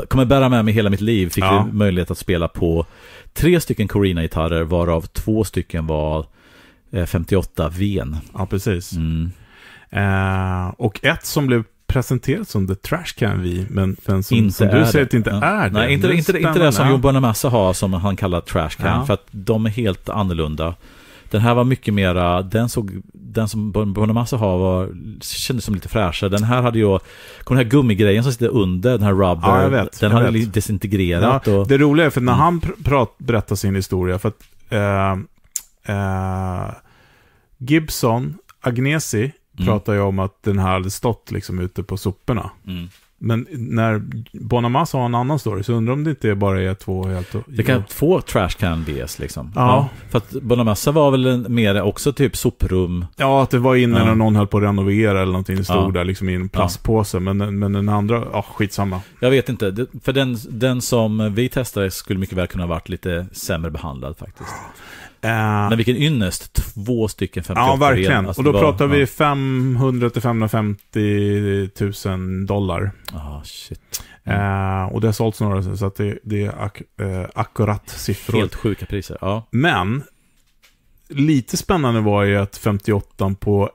A: kommer bära med mig hela mitt liv. Fick ja. vi möjlighet att spela på tre stycken Corina-gitarrer, varav två stycken var 58 ven. Ja, precis. Mm. och ett som blev presenterat som The Trash Can Vi, men, men som, inte som du säger det. att det inte ja. är det. Nej, inte, det inte, inte det som John Massa har, som han kallar Trash Can, ja. för att de är helt annorlunda. Den här var mycket mera, den, såg, den som Bonamassa har var, kändes som lite fräschare. Den här hade ju, kom den här gummigrejen som sitter under, den här rubber, ja, vet, den jag hade vet. desintegrerat. Ja, och, det roliga är för när mm. han
B: prat, berättar sin historia, för att eh, eh, Gibson, Agnesi, Mm. pratar ju om att den här hade stått liksom ute på soporna. Mm.
A: Men när Bonamassa har en annan story, så undrar om det inte bara är två helt... Och... Det kan två trashcan BS liksom. Ja. ja. För att Bonamassa var väl en, mer också typ soprum. Ja, att det var inne ja. när någon höll på att renovera eller någonting. Det stod ja. där liksom i en plastpåse. Men, men den andra, ja skitsamma. Jag vet inte. För den, den som vi testade skulle mycket väl kunna ha varit lite sämre behandlad faktiskt. Eh, Men vilken ynnest. Två stycken 50 Ja, verkligen. Alltså, och då var, pratar vi
B: 500 550 000 dollar. Ah, shit. Mm. Eh, och det har sålts några, så att det, det är ak eh, akkurat siffror. Helt sjuka priser, ja. Men, lite spännande var ju att 58 på,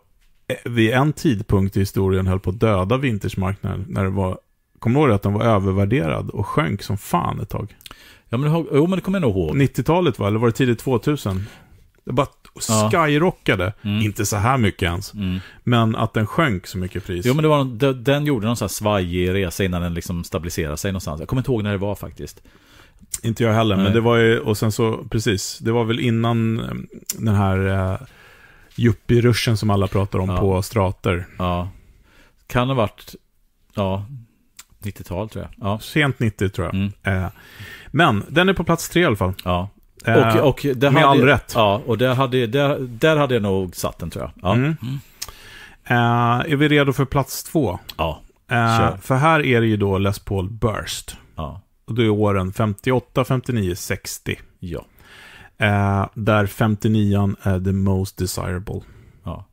B: eh, vid en tidpunkt i historien höll på att döda vintersmarknaden, när det var, kommer du ihåg att den var övervärderad och sjönk som fan ett tag? Ja, men, jo, men det kommer jag nog ihåg. 90-talet va? Eller var det tidigt 2000? Det bara skyrockade. Mm.
A: Inte så här mycket ens. Mm. Men att den sjönk så mycket pris. Jo, men det var, den, gjorde någon så här svajig resa innan den liksom stabiliserade sig någonstans. Jag kommer inte ihåg när det var faktiskt. Inte jag heller, Nej. men det var ju, och sen så, precis, det var väl innan eh, den här uh,
B: yuppie-ruschen som alla pratar om ja. på strater. Ja. Kan ha varit, ja, 90-tal tror jag. Ja. Sent 90 tror jag. Mm. Uh, men den är på plats tre i alla
A: fall. Ja. Eh, och, och med hade, all rätt. Ja, och där hade, där, där hade jag nog satt den tror jag. Ja. Mm.
B: mm. Eh, är vi redo för plats två? Ja. Eh, för här är det ju då Les Paul Burst. Ja. Och då är åren 58, 59, 60. Ja. Eh, där 59 är the most desirable.
A: Ja.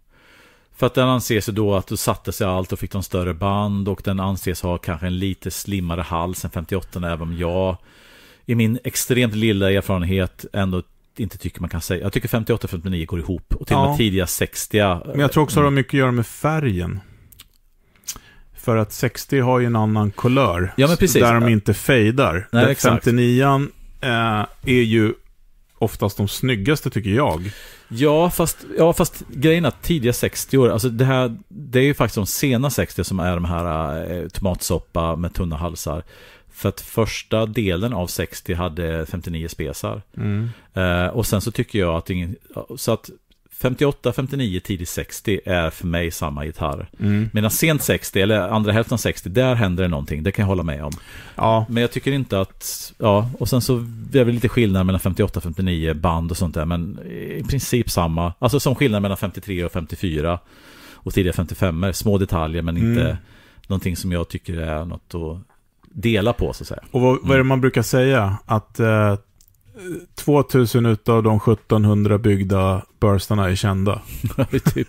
A: För att den anses ju då att du satte sig allt och fick de större band och den anses ha kanske en lite slimmare hals än 58 även om jag i min extremt lilla erfarenhet ändå inte tycker man kan säga. Jag tycker 58-59 går ihop och till och med tidiga 60. Men jag tror också att det har
B: mycket att göra med färgen. För att 60 har ju en annan kulör. Ja, men precis. där de inte fejdar. 59
A: eh, är ju oftast de snyggaste tycker jag. Ja, fast, ja, fast grejen är att tidiga 60 år, alltså det, här, det är ju faktiskt de sena 60 som är de här eh, tomatsoppa med tunna halsar. För att första delen av 60 hade 59 spesar. Mm. Eh, och sen så tycker jag att ingen, så att 58, 59, tidigt 60 är för mig samma gitarr. Mm. Medan sent 60, eller andra hälften av 60, där händer det någonting. Det kan jag hålla med om. Ja. Men jag tycker inte att, ja, och sen så är det väl lite skillnad mellan 58, 59 band och sånt där. Men i princip samma. Alltså som skillnad mellan 53 och 54 och tidiga 55 Små detaljer men inte mm. någonting som jag tycker är något att dela på så att säga. Och vad, vad är det mm.
B: man brukar säga? Att eh, 2000 utav de 1700 byggda burstarna är kända.
A: typ.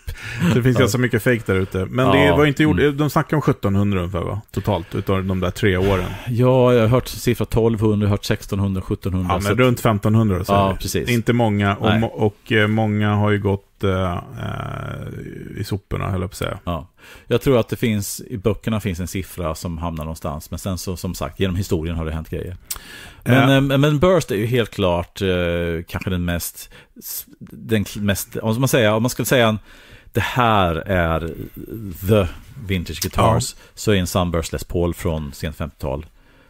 A: det finns ganska mycket fejk där ute. Men ja, det var inte gjort,
B: mm. de snackar om 1700 ungefär va? Totalt, utav de där tre åren. Ja, jag har hört siffra 1200, jag har hört 1600, 1700. Ja, men runt 1500 så ja, precis. Inte många, och, och, eh, många har ju gått eh,
A: eh, i soporna, höll jag på att säga. Ja. Jag tror att det finns, i böckerna finns en siffra som hamnar någonstans, men sen så som sagt, genom historien har det hänt grejer. Men, ja. Eh, men Burst är ju helt klart eh, kanske den mest, den mest, om man, säger, om man skulle säga en, det här är the vintage guitars, ja. så är en Sunburst Les Paul från sent 50-tal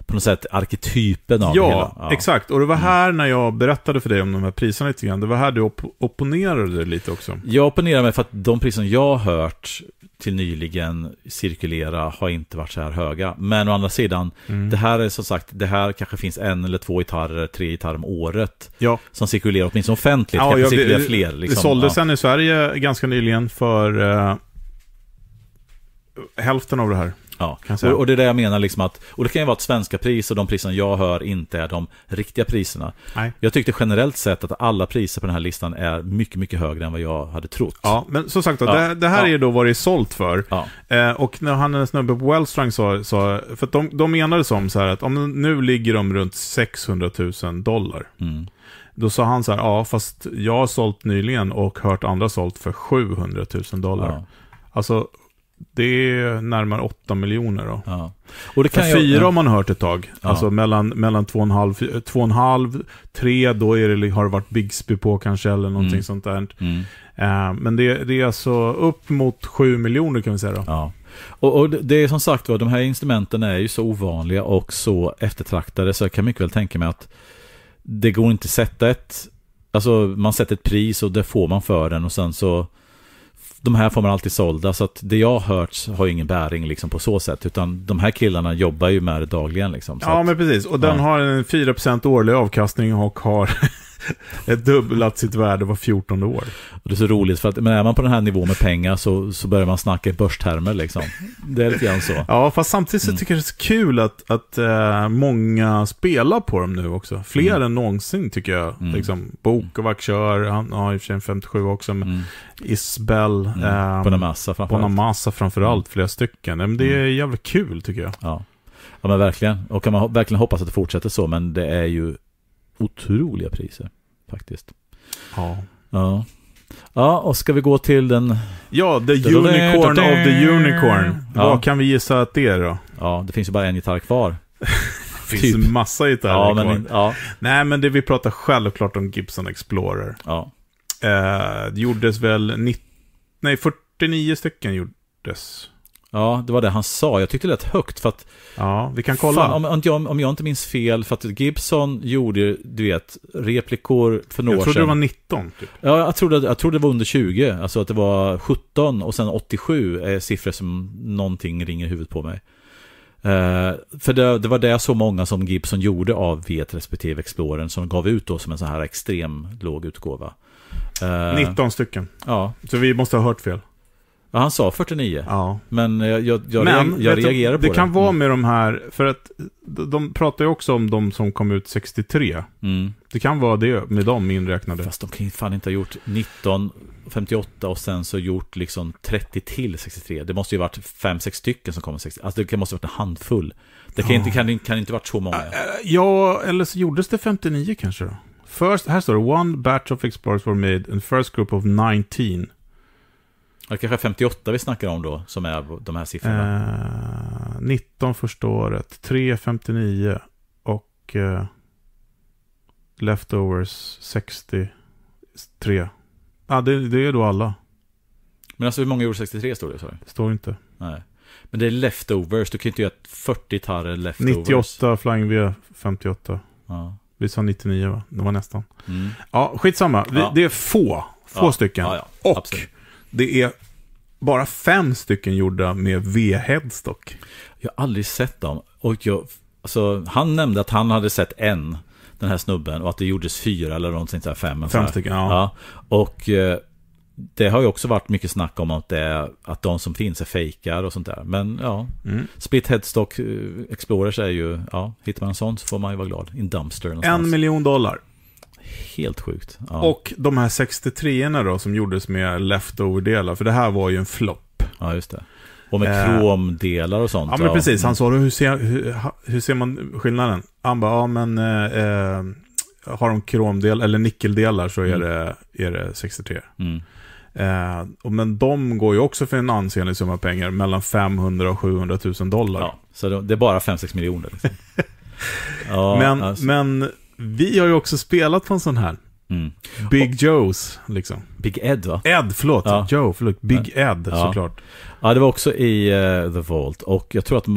A: på något sätt arketypen av ja, det hela. Ja,
B: exakt. Och det var mm. här när jag berättade för dig om de här priserna lite grann. Det var här du op opponerade dig lite också.
A: Jag opponerade mig för att de priser jag har hört till nyligen cirkulera har inte varit så här höga. Men å andra sidan, mm. det här är som sagt, det här kanske finns en eller två gitarrer, tre gitarrer om året ja. som cirkulerar, åtminstone offentligt. Ja, ja, det, fler, liksom. det såldes ja.
B: en i Sverige ganska nyligen för eh, hälften av det här. Ja, och, och,
A: det är det jag menar liksom att, och det kan ju vara att svenska priser, de priserna jag hör, inte är de riktiga priserna. Nej. Jag tyckte generellt sett att alla priser på den här listan är mycket, mycket högre än vad jag hade trott. Ja, men som sagt, då, ja. det, det, här ja. är då vad det är sålt för. Ja. Eh,
B: och när han en snubbe på Wellstrang sa, sa för att de, de menade som så här att om nu ligger de runt 600 000 dollar. Mm. Då sa han så här, ja fast jag har sålt nyligen och hört andra sålt för 700 000 dollar. Alltså det är närmare 8 miljoner då. Ja. Och det kan fyra jag... har man hört ett tag. Ja. Alltså mellan, mellan 2,5, 3 då är det, har det varit Bigsby på kanske eller någonting mm. sånt där. Mm. Eh, men det,
A: det, är alltså upp mot 7 miljoner kan vi säga då. Ja. Och, och, det är som sagt var, de här instrumenten är ju så ovanliga och så eftertraktade så jag kan mycket väl tänka mig att det går inte att sätta ett, alltså man sätter ett pris och det får man för den och sen så de här får man alltid sålda, så att det jag har hört har ingen bäring liksom, på så sätt. Utan de här killarna jobbar ju med det dagligen. Liksom, ja, att, men
B: precis. Och den har en 4% årlig avkastning
A: och har ett dubblat sitt värde var 14 år. Och det är så roligt, för att men är man på den här nivån med pengar så, så börjar man snacka i börstermer. Liksom. Det är lite grann så. Ja, fast samtidigt
B: så mm. tycker jag det är så kul att, att äh, många spelar på dem nu också. Fler mm. än någonsin tycker jag. Mm. Liksom, Bokovac kör, han har ja, i och för sig en 57 också, men mm. Isbell. Mm. Ähm, Bonamassa framförallt. framförallt, mm. flera stycken. Men det mm. är jävligt kul tycker
A: jag. Ja. Ja men verkligen. Och kan man verkligen hoppas att det fortsätter så, men det är ju otroliga priser faktiskt. Ja. Ja. Ja, och ska vi gå till den...
B: Ja, The Unicorn of the Unicorn. Ja. Vad
A: kan vi gissa att det är då? Ja, det finns ju bara en gitarr kvar. det finns typ. massa gitarrer ja, kvar. Men, ja. Nej, men det
B: vi pratar självklart om Gibson Explorer. Ja. Eh, det gjordes väl 90,
A: nej, 49 stycken gjordes. Ja, det var det han sa. Jag tyckte det lät högt för att... Ja, vi kan kolla. Fan, om, om, om, jag inte minns fel, för att Gibson gjorde, du vet, replikor för några år sedan. Jag trodde det var 19, typ. Ja, jag trodde, jag trodde det var under 20. Alltså att det var 17 och sen 87 är siffror som någonting ringer i huvudet på mig. Uh, för det, det, var det så många som Gibson gjorde av V1 respektive Exploren som gav ut då som en sån här extrem låg utgåva. Uh, eh, 19
B: stycken. Ja. Så vi måste ha hört fel.
A: Ja, han sa 49. Ja. Men jag, jag, Men, jag reagerar på det. Det kan
B: vara mm. med de här, för att de pratar ju också om de som kom ut 63.
A: Mm. Det kan vara det med dem inräknade. Fast de kan ju fan inte ha gjort 19, 58 och sen så gjort liksom 30 till 63. Det måste ju varit 5-6 stycken som kom 63. Alltså det måste ha varit en handfull. Det kan, ja. inte, kan, kan inte varit så många. Ja, eller så gjordes det 59 kanske
B: då. First, här står det, one batch of explorers were made and first group of 19
A: det kanske är 58 vi snackar om då, som är de här
B: siffrorna. Eh, 19 första året, 3,59 och eh, Leftovers 63.
A: Ah, det, det är då alla. Men alltså hur många gjorde 63 står det? Sorry. Det står inte. Nej. Men det är leftovers, du kan ju inte göra 40 gitarrer leftovers. 98
B: Flying V, 58. Ja. Vi sa 99 va? Det var nästan. Mm. Ja, skitsamma. Ja. Det är få, få ja. stycken. Och Absolut.
A: Det är bara fem stycken gjorda med V-headstock. Jag har aldrig sett dem. Och jag, alltså, han nämnde att han hade sett en, den här snubben, och att det gjordes fyra eller någonting så här, fem. Fem stycken, ja. ja. Och eh, det har ju också varit mycket snack om att, det, att de som finns är fejkar och sånt där. Men ja, mm. Split Headstock eh, Explorers är ju, ja, hittar man en sån så får man ju vara glad. En dumpster någonstans.
B: En miljon dollar.
A: Helt sjukt. Ja. Och
B: de här 63orna då som gjordes med leftover-delar, för det här var ju en flopp. Ja, just det. Och med eh, kromdelar och sånt. Ja, men precis. Han mm. sa hur ser, hur, hur ser man skillnaden? Han bara, ja men eh, eh har de kromdelar eller nickeldelar så är, mm. det, är det 63. Mm. Eh, men de går ju också för en ansenlig summa pengar, mellan 500 och 700 000 dollar. Ja,
A: så det är bara 5-6 miljoner. Liksom. ja, men, alltså. men vi har ju också spelat på en sån här. Mm. Big och, Joes, liksom. Big Ed, va? Ed, förlåt. Ja. Joe, förlåt. Big ja. Ed, såklart. Ja, det var också i uh, The Vault. Och jag tror att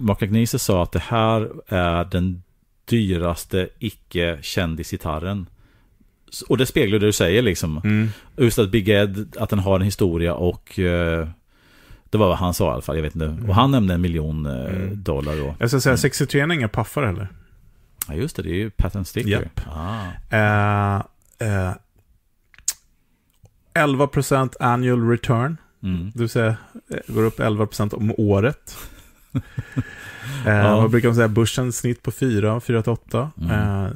A: Mark Agnese sa att det här är den dyraste icke-kändisgitarren. Och det speglar det du säger, liksom. Mm. Just att Big Ed, att den har en historia och... Uh, det var vad han sa i alla fall, jag vet inte. Och han nämnde en miljon eh, mm. dollar då. Jag ska
B: säga, 63 mm. är inga paffar
A: heller. Ja, just det. Det är ju Patent Sticker. Yep. Ah.
B: Eh, eh, 11% annual return. Mm. Du säger, eh, går upp 11% om året. eh, ja. Vad brukar man säga? Börsens snitt på 4, 4 till 8. Mm. Eh, eh,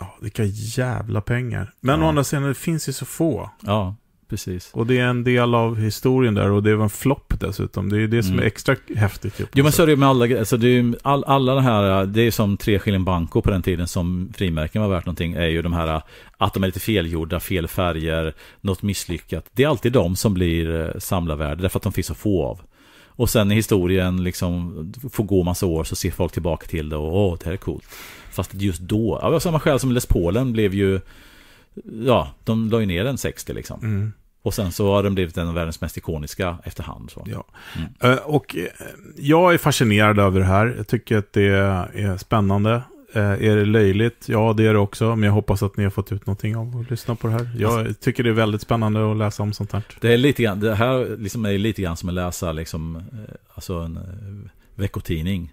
B: ja, vilka jävla pengar. Men ja. å andra sidan, det finns ju så få. Ja, Precis. Och det är
A: en del av historien där och det var en flopp dessutom. Det är det som mm. är extra häftigt. Typ, jo men så är det med alla alltså det är all, alla det här, det är som tre skilling banko på den tiden som frimärken var värt någonting, är ju de här att de är lite felgjorda, fel färger, något misslyckat. Det är alltid de som blir eh, samlarvärde, därför att de finns så få av. Och sen i historien liksom, får gå massa år så ser folk tillbaka till det och åh, det här är coolt. Fast just då, av samma skäl som Les Polen blev ju, ja, de la ju ner den 60 liksom. Mm. Och sen så har den blivit en av världens mest ikoniska efterhand. Så. Ja. Mm. Eh, och eh, jag är fascinerad
B: över det här. Jag tycker att det är spännande. Eh, är det löjligt? Ja, det är det också. Men jag hoppas att ni har fått ut någonting av att lyssna på det här. Jag alltså- tycker det är väldigt spännande att läsa om sånt här.
A: Det, är lite grann, det här liksom är lite grann som att läsa liksom, alltså en veckotidning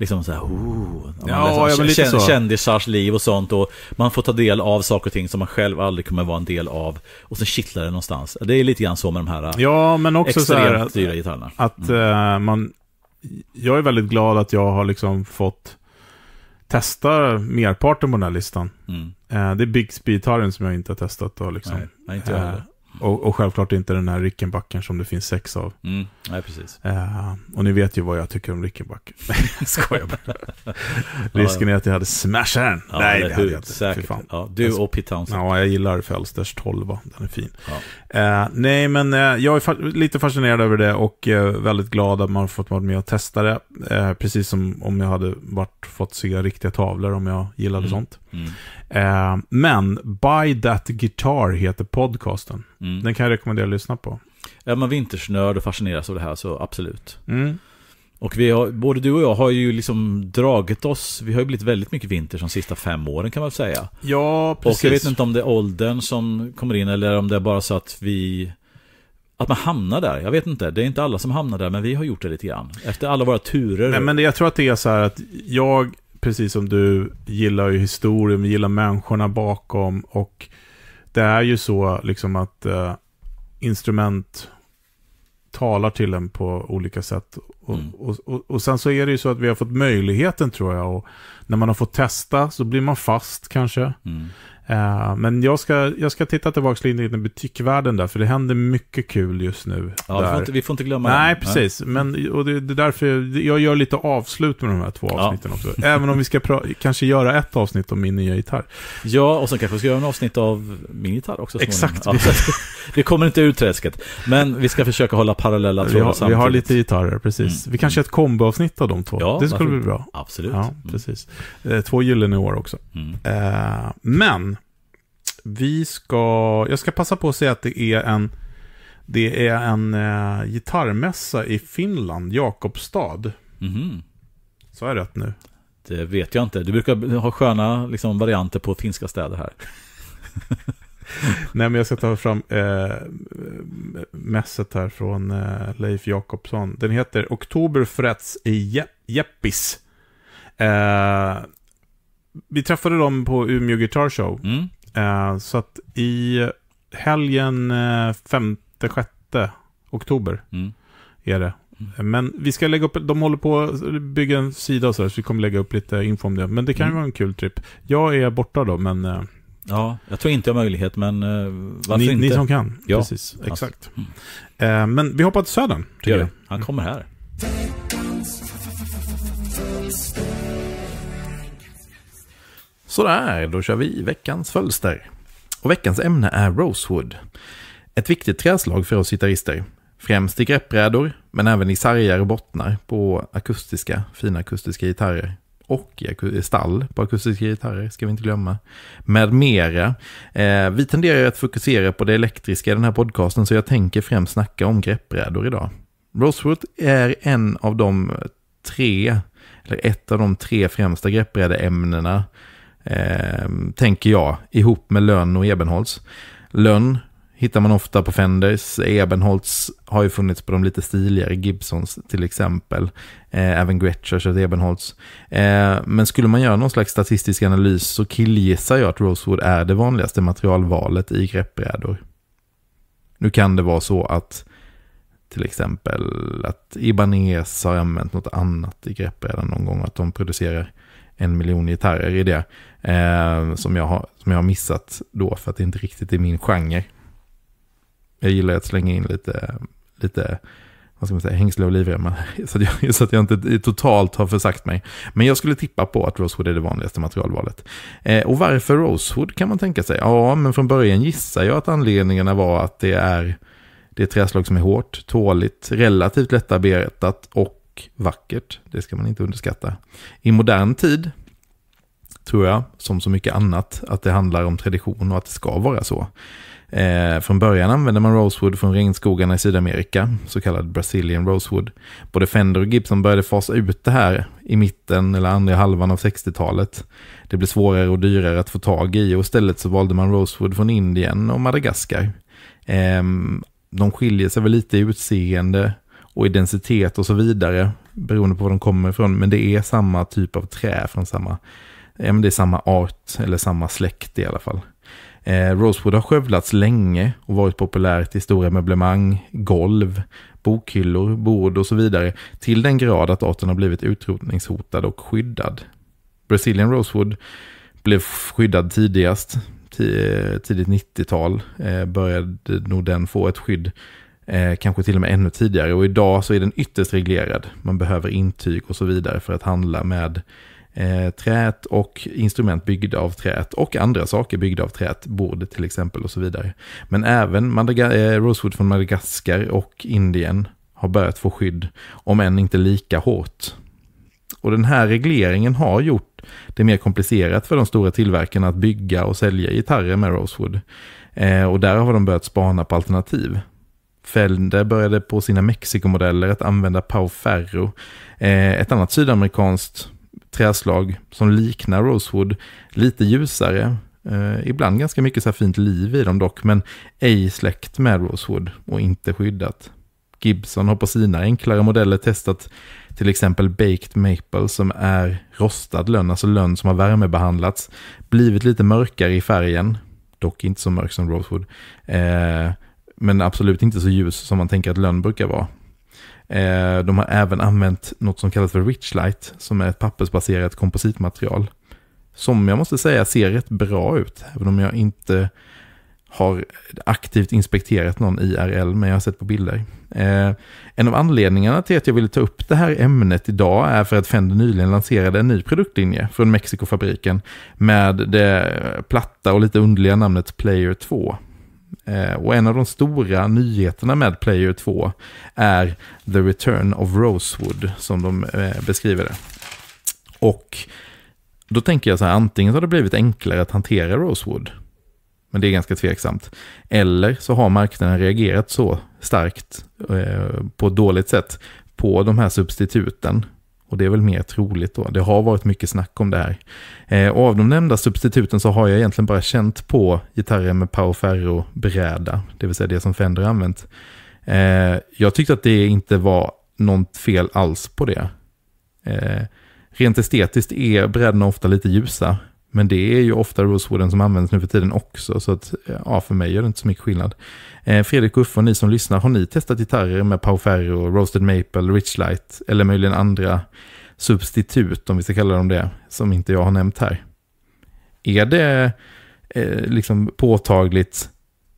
A: liksom så här, oh, ja, liksom, ja, känd, så. kändisars liv och sånt. Och man får ta del av saker och ting som man själv aldrig kommer vara en del av. Och så kittlar det någonstans. Det är lite grann så med de här ja, men också extremt så här, dyra gitarrerna.
B: Att, mm. uh, man, jag är väldigt glad att jag har liksom fått testa merparten på den här listan. Mm. Eh, det är Bixby-gitarren som jag inte har testat. Och liksom, nej, nej, inte jag heller. Och, och, självklart inte den här Rickenbacken som det finns sex av. Mm. Nej, precis. Uh, och ni vet ju vad jag tycker om Rickenback. Skojar bara. Risken är att jag hade smashat den. Ja, Nej, det hade jag inte. Säkert. Ja, du alltså, och Pete Ja, jag gillar Felsters 12. Den är fin. Ja. Uh, nej, men uh, jag är fa lite fascinerad över det och väldigt glad att man fått vara med och testa det. precis som om jag hade varit, fått se riktiga tavlor om jag gillade mm. sånt. Mm. Eh, men Buy That Guitar heter podcasten. Mm. Den kan jag rekommendera att lyssna
A: på. Är man vintersnörd och fascineras av det här så absolut. Mm. Och vi har, både du och jag har ju liksom dragit oss, vi har ju blivit väldigt mycket vinter de sista fem åren kan man säga. Ja, precis. Och jag vet inte om det är åldern som kommer in eller om det är bara så att vi att man hamnar där, jag vet inte. Det är inte alla som hamnar där, men vi har gjort det lite grann. Efter alla våra turer. Nej, men
B: jag tror att det är så här att jag precis som du, gillar ju historien, gillar människorna bakom och det är ju så liksom att eh, instrument talar till en på olika sätt. Och, mm. och, och, och, sen så är det ju så att vi har fått möjligheten tror jag. Och när man har fått testa så blir man fast kanske. Mm. Eh, men jag ska, jag ska titta tillbaka lite i butikvärlden där, för det händer mycket kul just nu. Ja, vi får, inte, vi, får inte, glömma Nej, den. precis. Men, och det, det, är därför jag, jag gör lite avslut med de här två avsnitten ja. också. Även om vi ska kanske göra ett avsnitt om min nya gitarr.
A: Ja, och sen kanske vi ska göra en avsnitt av min gitarr också. Exakt. Ja, vi kommer inte ur träsket, men vi ska försöka hålla parallella trådar samtidigt. Vi har lite
B: gitarrer, precis. Mm. Vi kanske ett komboavsnitt av de två. Ja, det skulle varför? bli bra. Absolut. Ja, mm. precis. Mm. Två gyllene år också. Mm. Uh, men, vi ska, jag ska passa på att säga att det är en, det är en eh, gitarrmässa i Finland, Jakobstad. Mm.
A: Så är rätt nu? Det vet jag inte. Du brukar ha sköna liksom, varianter på finska städer här. Nej, men jag ska ta fram eh,
B: mässet här från eh, Leif Jakobsson. Den heter Oktoberfrets i Je Jeppis. Eh, vi träffade dem på Umeå Guitar Show. Mm. Eh, så att i helgen eh, 5-6 oktober mm. är det. Mm. Men vi ska lägga upp, de håller på att bygga en sida och så, här, så vi kommer lägga upp lite info om det. Men det kan ju mm. vara en kul trip. Jag är borta då, men...
A: Eh, ja, jag tror inte jag har möjlighet, men eh, varför ni, inte? Ni som kan, ja. precis. Alltså. Exakt. Mm. men vi hoppar till Södern, tycker jag. Han kommer här.
C: Sådär, då kör vi veckans fölster. Och veckans ämne är Rosewood. Ett viktigt träslag för oss gitarrister. Främst i greppbrädor, men även i sargar och bottnar på akustiska, fina akustiska gitarrer. Och i stall på akustiska gitarrer, ska vi inte glömma. Med mera. Eh, vi tenderar att fokusera på det elektriska i den här podcasten, så jag tänker främst snacka om greppbrädor idag. Rosewood är en av de tre, eller ett av de tre främsta greppbrädeämnena Ehm, tänker jag, ihop med Lönn och Ebenholts. Lönn hittar man ofta på Fenders. Ebenholts har ju funnits på de lite stiligare Gibsons till exempel. Eh, även Gretschers och Ebenholts. Eh, men skulle man göra någon slags statistisk analys så killgissar jag att Rosewood är det vanligaste materialvalet i greppbrädor. Nu kan det vara så att till exempel att Ibanez har använt något annat i greppbrädan någon gång, att de producerar en miljon gitarrer i det. Eh, som, jag har, som jag har missat då för att det inte riktigt är min genre. Jag gillar att slänga in lite, lite vad ska man säga, hängsle och livremmar. Så att, jag, så att jag inte totalt har försagt mig. Men jag skulle tippa på att Rosewood är det vanligaste materialvalet. Eh, och varför Rosewood kan man tänka sig? Ja, men från början gissar jag att anledningarna var att det är det är träslag som är hårt, tåligt, relativt lättarbetat och vackert. Det ska man inte underskatta. I modern tid tror jag, som så mycket annat, att det handlar om tradition och att det ska vara så. Eh, från början använde man rosewood från regnskogarna i Sydamerika, så kallad Brazilian rosewood. Både Fender och Gibson började fasa ut det här i mitten eller andra halvan av 60-talet. Det blev svårare och dyrare att få tag i och istället så valde man rosewood från Indien och Madagaskar. Eh, de skiljer sig väl lite i utseende och identitet och så vidare beroende på var de kommer ifrån. Men det är samma typ av trä från samma, ja, men det är samma art eller samma släkt i alla fall. Eh, Rosewood har skövlats länge och varit populärt i stora möblemang, golv, bokhyllor, bord och så vidare till den grad att arten har blivit utrotningshotad och skyddad. Brazilian Rosewood blev skyddad tidigast, eh, tidigt 90-tal, eh, började nog den få ett skydd Eh, kanske till och med ännu tidigare. Och idag så är den ytterst reglerad. Man behöver intyg och så vidare för att handla med eh, trät och instrument byggda av trät och andra saker byggda av trät, bord till exempel och så vidare. Men även Madaga eh, Rosewood från Madagaskar och Indien har börjat få skydd, om än inte lika hårt. Och den här regleringen har gjort det mer komplicerat för de stora tillverkarna att bygga och sälja gitarrer med Rosewood. Eh, och där har de börjat spana på alternativ. Fender började på sina Mexikomodeller att använda Pau Ferro. Eh, ett annat sydamerikanskt träslag som liknar Rosewood, lite ljusare. Eh, ibland ganska mycket så fint liv i dem dock, men ej släkt med Rosewood och inte skyddat. Gibson har på sina enklare modeller testat till exempel Baked Maple som är rostad lönn, alltså lönn som har värmebehandlats, blivit lite mörkare i färgen, dock inte så mörk som Rosewood, eh, men absolut inte så ljus som man tänker att lönn brukar vara. Eh, de har även använt något som kallas för Richlight, som är ett pappersbaserat kompositmaterial. Som jag måste säga ser rätt bra ut, även om jag inte har aktivt inspekterat någon IRL, men jag har sett på bilder. Eh, en av anledningarna till att jag ville ta upp det här ämnet idag är för att Fender nyligen lanserade en ny produktlinje från Mexikofabriken med det platta och lite underliga namnet Player 2. Eh, och en av de stora nyheterna med Player 2 är The Return of Rosewood, som de eh, beskriver det. Och då tänker jag så här, antingen så har det blivit enklare att hantera Rosewood, men det är ganska tveksamt. Eller så har marknaden reagerat så starkt eh, på ett dåligt sätt på de här substituten och det är väl mer troligt då. Det har varit mycket snack om det här. Eh, och av de nämnda substituten så har jag egentligen bara känt på gitarren med Power Ferro-bräda, det vill säga det som Fender använt. Eh, jag tyckte att det inte var något fel alls på det. Eh, rent estetiskt är brädorna ofta lite ljusa men det är ju ofta Rosewooden som används nu för tiden också, så att, eh, ja, för mig gör det inte så mycket skillnad. Eh, Fredrik Uffe, och ni som lyssnar, har ni testat gitarrer med Pau Ferro, Roasted Maple, Rich Light eller möjligen andra substitut, om vi ska kalla dem det, som inte jag har nämnt här? Är det eh, liksom påtagligt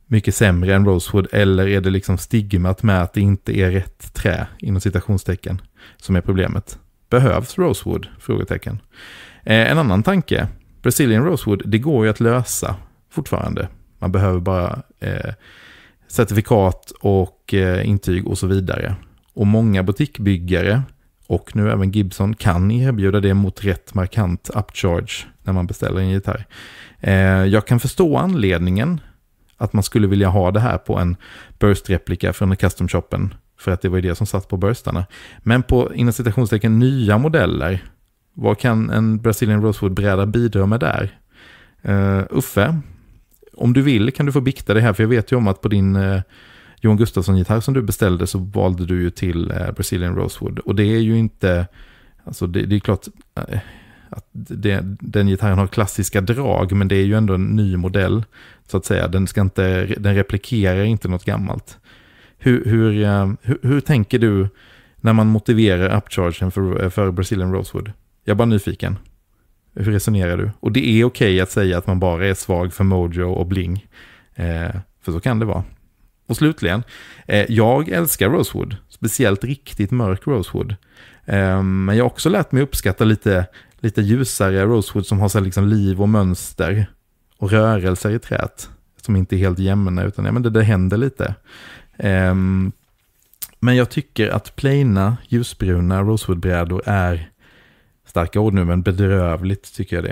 C: mycket sämre än Rosewood eller är det liksom stigmat med att det inte är rätt trä, inom citationstecken, som är problemet? Behövs Rosewood? Frågetecken. Eh, en annan tanke Brazilian Rosewood, det går ju att lösa fortfarande. Man behöver bara eh, certifikat och eh, intyg och så vidare. Och många butikbyggare och nu även Gibson kan erbjuda det mot rätt markant upcharge när man beställer en gitarr. Eh, jag kan förstå anledningen att man skulle vilja ha det här på en Burst-replika från custom shoppen. För att det var ju det som satt på Burstarna. Men på inom citationstecken nya modeller vad kan en Brazilian Rosewood-bräda bidra med där? Uh, Uffe, om du vill kan du få bikta det här, för jag vet ju om att på din uh, Johan Gustafsson-gitarr som du beställde så valde du ju till uh, Brazilian Rosewood. Och det är ju inte, alltså det, det är klart uh, att det, den gitarren har klassiska drag, men det är ju ändå en ny modell, så att säga. Den, ska inte, den replikerar inte något gammalt. Hur, hur, hur, hur tänker du när man motiverar upchargen för, för Brazilian Rosewood? Jag är bara nyfiken. Hur resonerar du? Och det är okej okay att säga att man bara är svag för Mojo och Bling. Eh, för så kan det vara. Och slutligen, eh, jag älskar Rosewood. Speciellt riktigt mörk Rosewood. Eh, men jag har också lärt mig uppskatta lite, lite ljusare Rosewood som har så liksom liv och mönster. Och rörelser i träet. Som inte är helt jämna, utan ja, men det, det händer lite. Ehm, men jag tycker att plaina, ljusbruna Rosewood-brädor är starka ord nu, men bedrövligt tycker jag det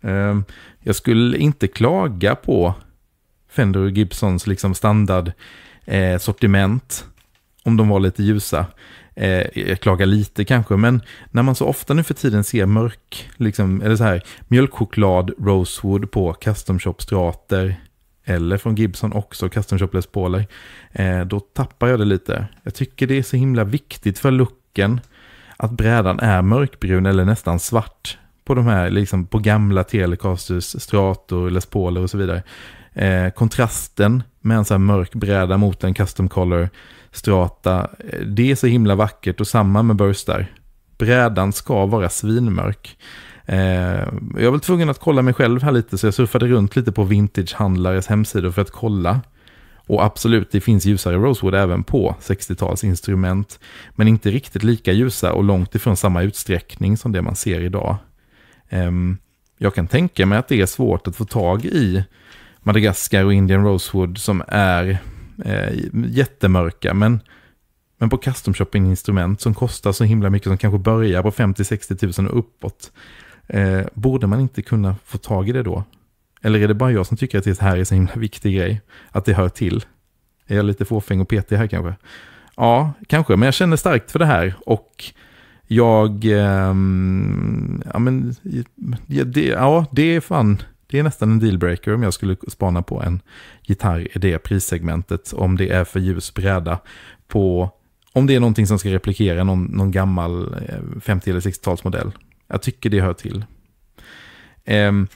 C: är. Ehm, jag skulle inte klaga på Fender och Gibsons liksom standard eh, sortiment om de var lite ljusa. Eh, jag klagar lite kanske, men när man så ofta nu för tiden ser mörk, liksom, eller så här, mjölkchoklad Rosewood på custom shop strater eller från Gibson också, custom shop Les Pauler, eh, då tappar jag det lite. Jag tycker det är så himla viktigt för looken att brädan är mörkbrun eller nästan svart på de här, liksom på gamla Telecasters, Strator, Les Pauler och så vidare. Eh, kontrasten med en så här mörk bräda mot en custom color strata, eh, det är så himla vackert och samma med burstar. Brädan ska vara svinmörk. Eh, jag var tvungen att kolla mig själv här lite så jag surfade runt lite på vintagehandlares hemsidor för att kolla och absolut, det finns ljusare Rosewood även på 60-talsinstrument, men inte riktigt lika ljusa och långt ifrån samma utsträckning som det man ser idag. Ehm, jag kan tänka mig att det är svårt att få tag i Madagaskar och Indian Rosewood som är eh, jättemörka, men, men på custom shopping-instrument som kostar så himla mycket, som kanske börjar på 50-60 000 och uppåt. Eh, borde man inte kunna få tag i det då? Eller är det bara jag som tycker att det här är en så himla viktig grej? Att det hör till? Är jag lite fåfäng och petig här kanske? Ja, kanske, men jag känner starkt för det här och jag... Eh, ja, men, ja, det, ja, det är fan... Det är nästan en dealbreaker om jag skulle spana på en gitarr i det prissegmentet. Om det är för ljus bräda på... Om det är någonting som ska replikera någon, någon gammal 50 eh, eller 60-talsmodell. Jag tycker det hör till. Um,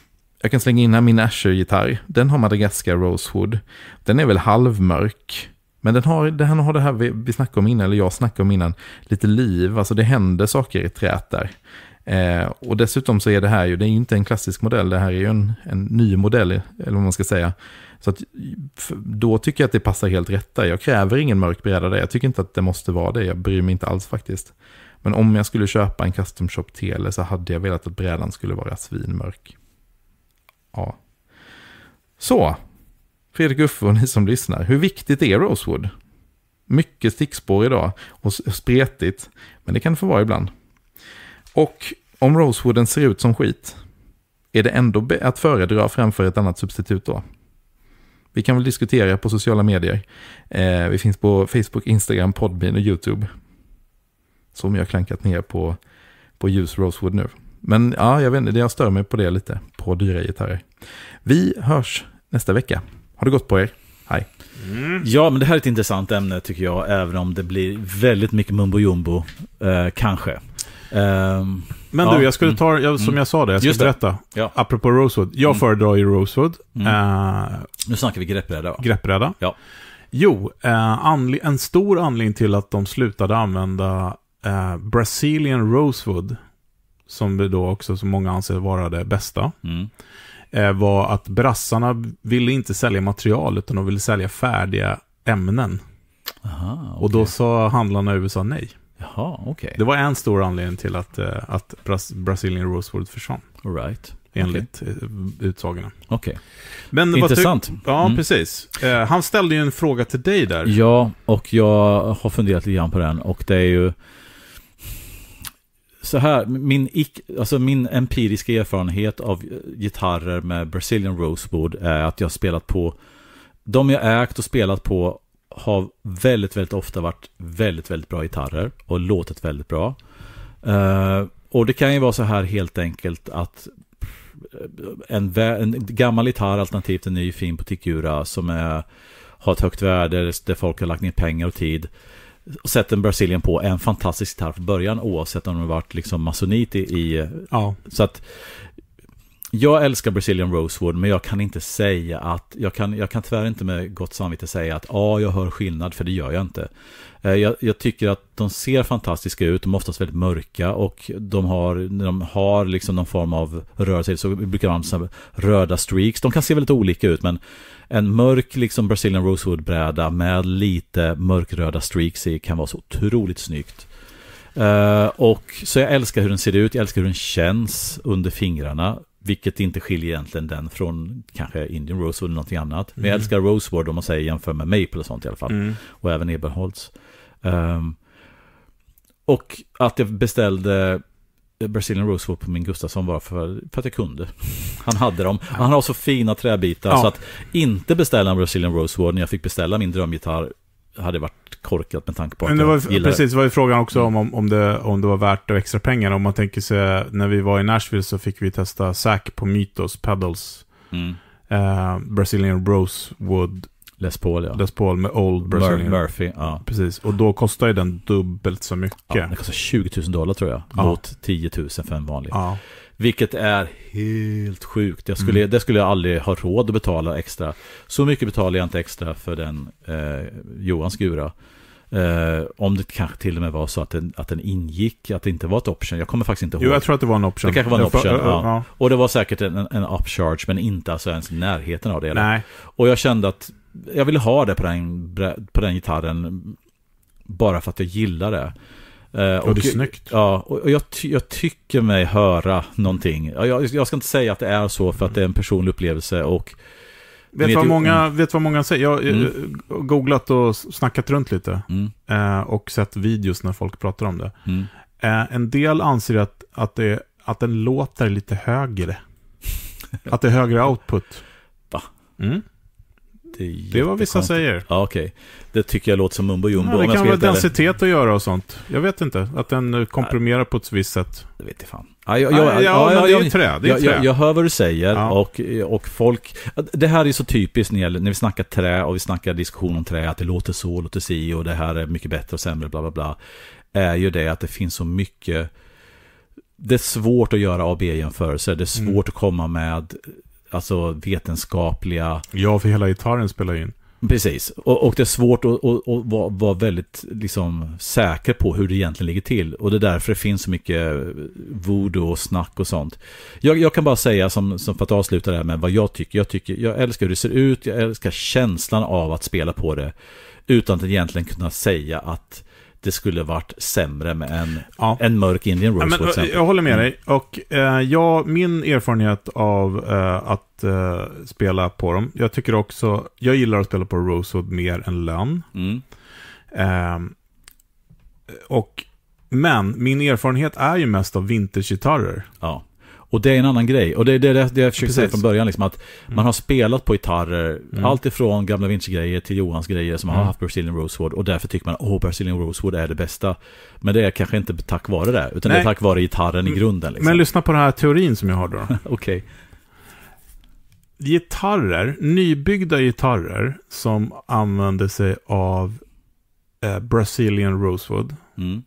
C: jag kan slänga in här min Asher-gitarr. Den har Madagaskar Rosewood. Den är väl halvmörk. Men den har, den har det här vi, vi snackade om innan, eller jag snackade om innan, lite liv. Alltså det händer saker i trät där. Eh, och dessutom så är det här ju, det är ju inte en klassisk modell, det här är ju en, en ny modell, eller vad man ska säga. Så att, då tycker jag att det passar helt rätt där. Jag kräver ingen mörk bräda där, jag tycker inte att det måste vara det, jag bryr mig inte alls faktiskt. Men om jag skulle köpa en custom shop tele så hade jag velat att brädan skulle vara svinmörk. Ja. Så, Fredrik Uffe och ni som lyssnar, hur viktigt är Rosewood? Mycket stickspår idag och spretigt, men det kan det få vara ibland. Och om Rosewooden ser ut som skit, är det ändå att föredra framför ett annat substitut då? Vi kan väl diskutera på sociala medier. Eh, vi finns på Facebook, Instagram, Podbean och YouTube. Som jag klankat ner på, på ljus Rosewood nu. Men ja, jag vet inte, jag stör mig på det lite, på dyra gitarrer. Vi hörs nästa vecka. Har det gått på er? Hej. Mm. Ja, men det här är ett intressant ämne
A: tycker jag, även om det blir väldigt mycket mumbo jumbo, eh, kanske. Eh, men ja, du, jag skulle mm. ta, jag, som mm. jag sa det, jag ska Just berätta. Ja. Apropå Rosewood, jag mm. föredrar ju Rosewood.
B: Mm. Eh, nu snackar vi greppräda. Va? Greppräda. Ja. Jo, eh, en stor anledning till att de slutade använda eh, Brazilian Rosewood som vi då också som många anser vara det bästa, mm. Eh, var att brassarna ville inte sälja material utan de ville sälja färdiga ämnen. Aha, okay. Och då sa handlarna i USA nej.
A: Jaha, okay.
B: Det var en stor anledning till att, eh, att Bras Brazilian Rosewood försvann. All right. Enligt okay. Eh, utsagorna. Okej. Okay. Intressant. Ja, mm. precis. han ställde ju en fråga till dig där. Ja,
A: och jag har funderat lite grann på den. Och det är ju så här, min, alltså min empiriska erfarenhet av eh, gitarrer med Brazilian Rosewood är att jag har spelat på, de jag ägt och spelat på har väldigt, väldigt ofta varit väldigt, väldigt bra gitarrer och låtit väldigt bra. Uh, och det kan ju vara så här helt enkelt att eh, en, en gammal gitarr alternativt en ny fin på butikura som är, har ett högt värde där folk har lagt ner pengar och tid och sett en Brasilien på en fantastisk gitarr från början oavsett om det varit liksom masonit i... i ja. Så att jag älskar Brazilian Rosewood, men jag kan inte säga att, jag kan, jag kan tyvärr inte med gott samvete säga att ja, jag hör skillnad, för det gör jag inte. Eh, jag, jag, tycker att de ser fantastiska ut, de är oftast väldigt mörka och de har, de har liksom någon form av rörelse, så brukar man använda röda streaks. De kan se väldigt olika ut, men en mörk liksom Brazilian Rosewood-bräda med lite mörkröda streaks i kan vara så otroligt snyggt. Uh, och så jag älskar hur den ser ut, jag älskar hur den känns under fingrarna. Vilket inte skiljer egentligen den från kanske Indian Rosewood eller någonting annat. Men mm. jag älskar Rosewood om man säger jämför med Maple och sånt i alla fall. Mm. Och även Eberholds. Um, ehm, och att jag beställde Brazilian Rosewood på min Gustafsson var för, för att jag kunde. Han hade dem. Han har så fina träbitar ja. så att inte beställa en Brazilian Rosewood när jag fick beställa min drömgitarr hade varit korkat med tanke på men det att var, jag Precis, det var ju
B: frågan också om, mm. om, om, det, om det var värt det extra pengar. Om man tänker sig, när vi var i Nashville så fick vi testa Sack på Mytos Pedals, mm. eh, Brazilian Rose Les Paul, ja. Les Paul med Old Brazilian. Mur Murphy,
A: ja. Precis, och då kostar ju den dubbelt så mycket. Ja, den kostar 20 000 dollar tror jag, ja. mot 10 000 för en vanlig. Ja. Vilket är helt sjukt. Jag skulle, mm. Det skulle jag aldrig ha råd att betala extra. Så mycket betalar jag inte extra för den eh, Johans gura. Eh, om det kanske till och med var så att den, att den ingick, att det inte var ett option. Jag kommer faktiskt inte ihåg. Jo, jag tror att det var en option. Det kanske var en option, ja. ja. Och det var säkert en, en upcharge, men inte alltså ens i närheten av det. Nej. Och jag kände att jag ville ha det på den, på den gitarren bara för att jag gillar det och, eh, och, det är snyggt. Ja, och jag, jag tycker mig höra någonting. Jag, jag, ska inte säga att det är så för att det är en personlig upplevelse och... Vet vad, mm.
B: vad många säger? Jag har mm. Eh, googlat och snackat runt lite. Mm. Uh, och sett videos när folk pratar om det. Uh, en del anser att, att, det, att den låter lite högre. att det är högre output. Va? Mm
A: inte Det är vad vissa säger. Ja, okej. Okay. Det tycker jag låter som
B: mumbo jumbo. Ja, det kan vara densitet att göra och sånt. Jag vet inte. Att den eh, komprimerar ja. på ett visst sätt.
A: Det vet jag fan. Ja, ja, jag, ja, det är ju trä. Det är jag, trä. Jag, jag hör vad du säger och, och folk... Det här är så typiskt när, när vi snackar trä och vi snackar diskussion om trä. Att det låter så, låter si och det här är mycket bättre och sämre, bla bla bla. Är ju det att det finns så mycket det är svårt att göra ab jämförelser Det är mm. svårt mm. att komma med alltså vetenskapliga... Ja, för hela gitarren spelar in. Precis, och, och det är svårt att, att, att vara, vara väldigt liksom, säker på hur det egentligen ligger till. Och det är därför det finns så mycket voodoo och snack och sånt. Jag, jag kan bara säga, som, som för att avsluta det här med vad jag tycker. jag tycker. Jag älskar hur det ser ut, jag älskar känslan av att spela på det. Utan att egentligen kunna säga att det skulle varit sämre med en, ja. en mörk Indian Rose. Ja, men, jag håller med dig.
B: Mm. Och eh, jag, min erfarenhet av eh, att eh, spela på dem, jag tycker också, jag gillar att spela på Rosewood mer än lön. Mm. Ehm, och, men min erfarenhet är ju mest av
A: vintagegitarrer. Ja. Och det är en annan grej. Och det är det, det, det jag försökte säga från början, liksom, att mm. man har spelat på gitarrer, mm. allt ifrån gamla Vinci-grejer till Johans grejer som mm. har haft Brazilian Rosewood. Och därför tycker man, åh, oh, Brazilian Rosewood är det bästa. Men det är kanske inte tack vare det, utan Nej. det är tack vare gitarren i mm. grunden. Liksom. Men
B: lyssna på den här teorin som jag har då. Okej. Okay. Gitarrer, nybyggda gitarrer som använder sig av eh, Brazilian Rosewood. Mm.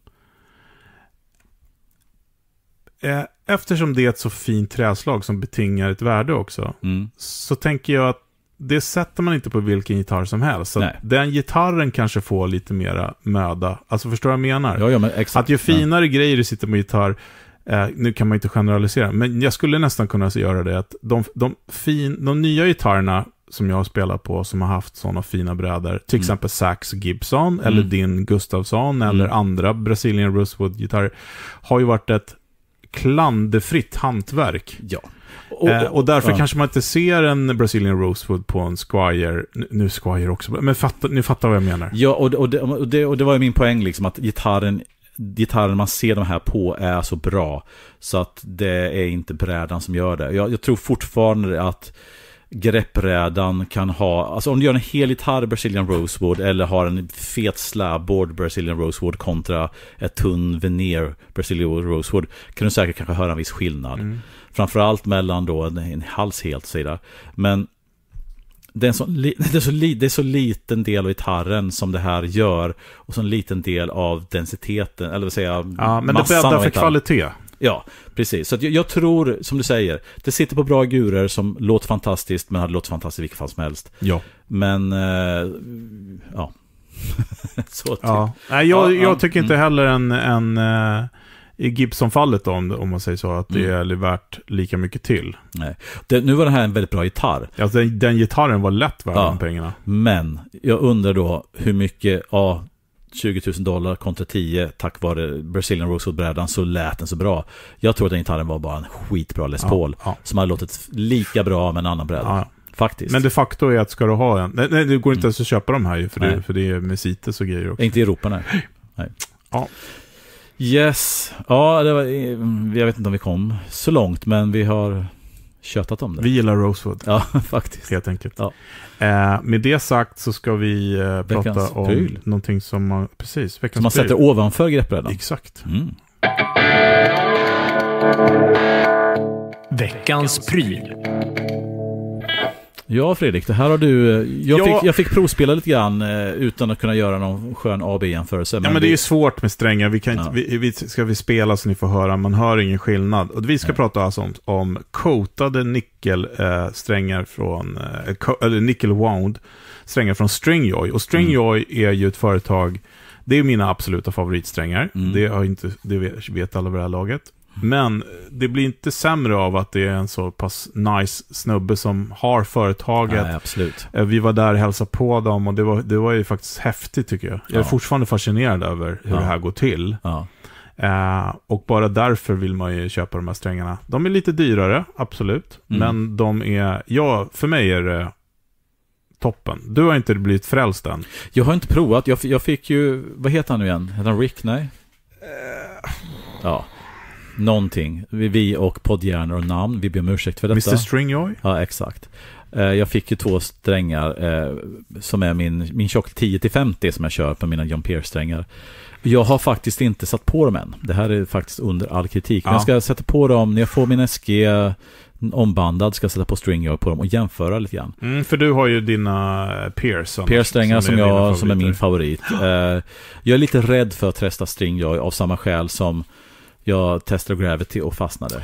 B: Eh, eftersom det är ett så fint träslag som betingar ett värde också, mm. så tänker jag att det sätter man inte på vilken gitarr som helst. Så den gitarren kanske får lite mera möda. Alltså förstår du vad jag menar? Ja, ja, men exakt. Att ju finare ja. grejer du sitter med gitarr, eh, nu kan man inte generalisera, men jag skulle nästan kunna göra det att de, de, fin, de nya gitarrerna som jag har spelat på som har haft sådana fina brädor, till mm. exempel Sax Gibson eller mm. din Gustavsson, eller mm. andra Brazilian Rosewood-gitarrer, har ju varit ett klanderfritt hantverk. Ja. Eh, och, eh, och därför ja. kanske man inte ser en
A: Brazilian Rosewood på en Squire, nu Squire också, men
B: fatta, nu fattar vad jag menar.
A: Ja, och, och, det, och, det, och det var ju min poäng, liksom, att gitarren gitarren man ser de här på är så bra. Så att det är inte brädan som gör det. Jag, jag tror fortfarande att grepprädan kan ha, alltså om du gör en hel gitarr Brazilian Rosewood eller har en fet slabboard Brazilian Rosewood kontra ett tunn veneer Brazilian Rosewood kan du säkert kanske höra en viss skillnad. Mm. Framförallt mellan då en, en hals helt sida. Men det är, så, det, är så, det är så liten del av gitarren som det här gör och så en liten del av densiteten, eller vad säger jag, Ja, men det bäddar för kvalitet. Ja, precis. Så jag, jag, tror, som du säger, det sitter på bra gurer som låter fantastiskt, men hade låtit fantastiskt i vilket fall som helst. Ja. Men, eh, ja. så typ. ja. Nej, jag, jag ja, tycker mm. inte
B: heller en, en i eh, Gibson-fallet då, om, om man säger så, att mm. det är värt lika mycket till. Nej. Det, nu var det här en väldigt bra gitarr. Alltså,
A: den, den gitarren var lätt värd ja. de pengarna. Men, jag undrar då hur mycket, ja, 20 000 dollar kontra 10 tack vare Brazilian Rosewood-brädan så lät den så bra. Jag tror att den gitarren var bara en skitbra Les Paul ja, ja. som hade låtit lika bra med en annan bräda. Ja. Faktiskt. Men de
B: facto är att ska du ha en, nej, nej det går inte mm. ens att köpa de här ju för, det,
A: för det är med CITES och grejer också. Inte i Europa nej. nej. Ja. Yes, ja det var, jag vet inte om vi kom så långt men vi har tjötat om det. Vi gillar Rosewood. Ja, faktiskt. Helt enkelt. Ja. Eh, med det sagt så ska vi eh, prata om pryl. någonting
B: som man, precis, som man sätter ovanför greppbrädan. Exakt. Mm. Veckans pryl.
A: Ja Fredrik, det här har du... Eh, jag, ja. fick, jag fick provspela lite grann eh, utan att kunna göra någon skön AB-jämförelse. Ja men, det vi... är svårt med strängar. Vi kan inte, ja. vi, vi, ska vi spela så ni får höra, man hör
B: ingen skillnad. Och vi ska Nej. prata alltså om, om coatade nickelsträngar eh, från... eller nickel wound strängar från Stringjoy. Och Stringjoy mm. är ju ett företag... Det är mina absoluta favoritsträngar. Mm. Det, har inte, det vet alla vid det här laget. Men det blir inte sämre av att det är en så pass nice snubbe som har företaget. Nej, absolut. Eh, vi var där och hälsade på dem och det var, det var ju faktiskt häftigt tycker jag. Jag är ja. fortfarande fascinerad över hur ja. det här går till. Ja. Eh, och bara därför vill man ju köpa de här strängarna. De är lite dyrare, absolut. Mm. Men de är, ja, för mig
A: är det toppen. Du har inte blivit frälst än. Jag har inte provat. Jag, jag fick ju, vad heter han nu igen? Heter han Rick? Nej? Eh. Ja någonting. Vi och poddhjärnor och namn, vi ber om ursäkt för detta. Mr Stringjoy? Ja, exakt. Eh, jag fick ju två strängar eh, som är min, min tjock 10-50 som jag kör på mina John Pierce-strängar. Jag har faktiskt inte satt på dem än. Det här är faktiskt under all kritik. Men ja. jag ska sätta på dem när jag får min SG ombandad ska jag sätta på string på dem och jämföra lite grann. Mm, för du har ju dina eh, Pearson. strängar som, som, som är min favorit. jag är lite rädd för att testa string av samma skäl som jag testade Gravity och fastnade.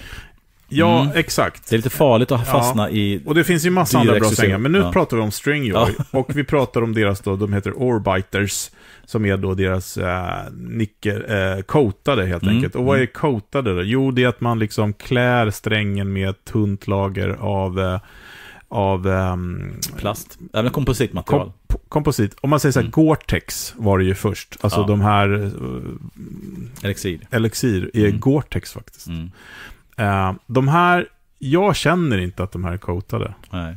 A: Ja, mm. exakt. Det är lite farligt att fastna ja. i... Och det finns ju massa andra bra sängar. men nu ja.
B: pratar vi om Stringjoy. Ja. och vi pratar om deras då, de heter Orbiters, som är då deras äh, nickel, äh, coatade helt mm. enkelt. Och vad mm. är coatade då? Jo, det är att man liksom klär strängen med ett tunt lager av äh, av
A: um, plast, även kompositmaterial.
B: Kom, komposit. Om man säger så här, mm. Gore-Tex var det ju först. Alltså ja. de här... Uh, elixir. Elixir är mm. Gore-Tex faktiskt. Mm. Uh, de här, jag känner inte att de här är coatade.
A: Nej.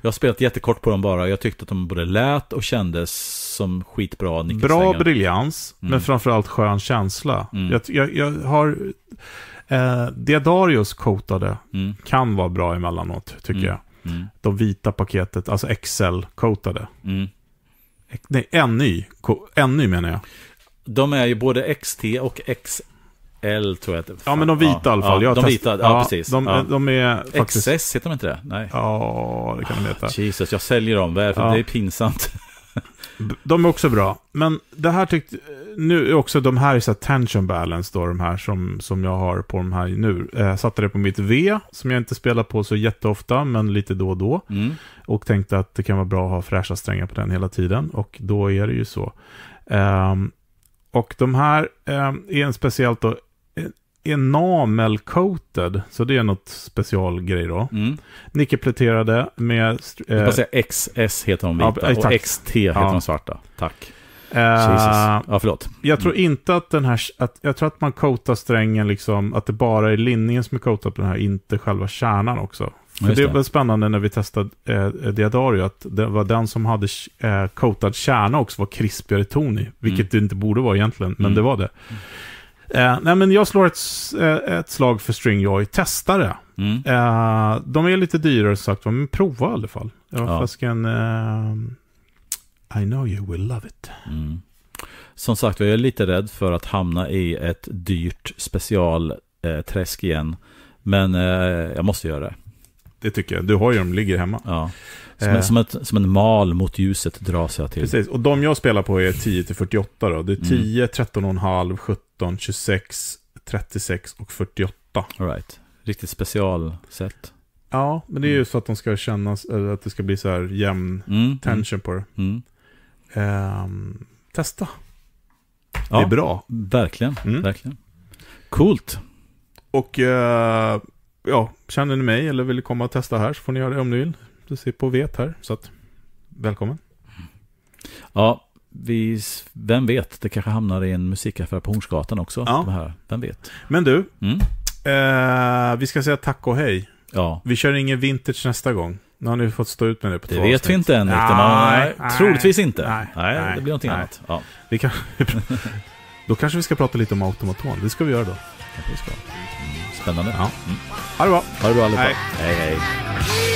A: Jag har spelat jättekort på dem bara. Jag tyckte att de både lät och kändes som skitbra Bra briljans, mm. men
B: framförallt skön
A: känsla. Mm. Jag, jag, jag, har...
B: Eh, Diadarios coatade mm. kan vara bra emellanåt, tycker mm. jag. Mm. De vita paketet, alltså XL-coatade.
A: Mm. Nej, NY, NY menar jag. De är ju både XT och XL tror jag Ja, men de vita ja, i alla fall. Ja, de vita, ja, ja precis. De, de är faktiskt... XS heter de inte det? Nej. Ja, det kan de heta. Jesus, jag säljer dem. Varför? Ja. Det är pinsamt. De är också bra. Men
B: det här tyckte... Nu är också de här i så här tension balance då, de här som, som jag har på de här nu. Jag eh, satte det på mitt V, som jag inte spelar på så jätteofta, men lite då och då. Mm. Och tänkte att det kan vara bra att ha fräscha strängar på den hela tiden. Och då är det ju så. Um, och de här um, är en speciellt då enamel coated, så det är något specialgrej då. Mm. Nickelpläterade med...
A: Eh, jag ska säga XS heter de vita ja, och XT heter ja. de svarta. Tack. Uh, ja, förlåt. Jag tror mm.
B: inte att den här, att, jag tror att man coatar strängen liksom, att det bara är linningen som är coatad på den här, inte själva kärnan också. För det var spännande när vi testade eh, Diadario, att det var den som hade eh, coatad kärna också var krispigare ton i, vilket mm. det inte borde vara egentligen, men mm. det var det. Mm. Eh, nej, men jag slår ett, eh, ett slag för Stringjoy. Testa det. Mm. Eh, de är lite dyrare sagt men prova i alla fall. Jag var ja. fasken, eh, I know you will love it. Mm.
A: Som sagt, jag är lite rädd för att hamna i ett dyrt specialträsk eh, igen. Men eh, jag måste göra det. Det tycker jag. Du har ju dem, ligger hemma. Ja. Som, eh. som, ett, som en mal mot ljuset dras jag till. Precis, och de jag spelar på är 10-48
B: då. Det är 10, mm. 13,5, 17, 26, 36 och
A: 48. All right. Riktigt specialsätt.
B: Ja, men det är ju mm. så att de ska kännas, att det ska bli så här jämn mm, mm. tension mm, på det. Mm. Um, testa. Ja, det är bra. Verkligen, mm. verkligen. Coolt. Och uh, ja, känner ni mig eller vill komma och testa här så får ni göra det om ni vill du ser på vet här. Så att,
A: välkommen. Ja, vi, vem vet, det kanske hamnar i en musikaffär på Hornsgatan också. Ja. här. Vem vet. Men du, mm.
B: eh, vi ska säga tack och hej. Ja. Vi kör ingen vintage nästa gång. Nu har ni fått stå ut med det på två Det vet avsnitt. vi inte än. Nej, nej, nej, troligtvis inte. Nej, nej, nej det blir någonting annat. Ja. Vi kan, då kanske vi ska prata lite om automaton. Det ska vi göra då.
A: Mm, spännande. Ja. Mm. Ha det bra. Ha det bra allihopa. hej. hej. hej.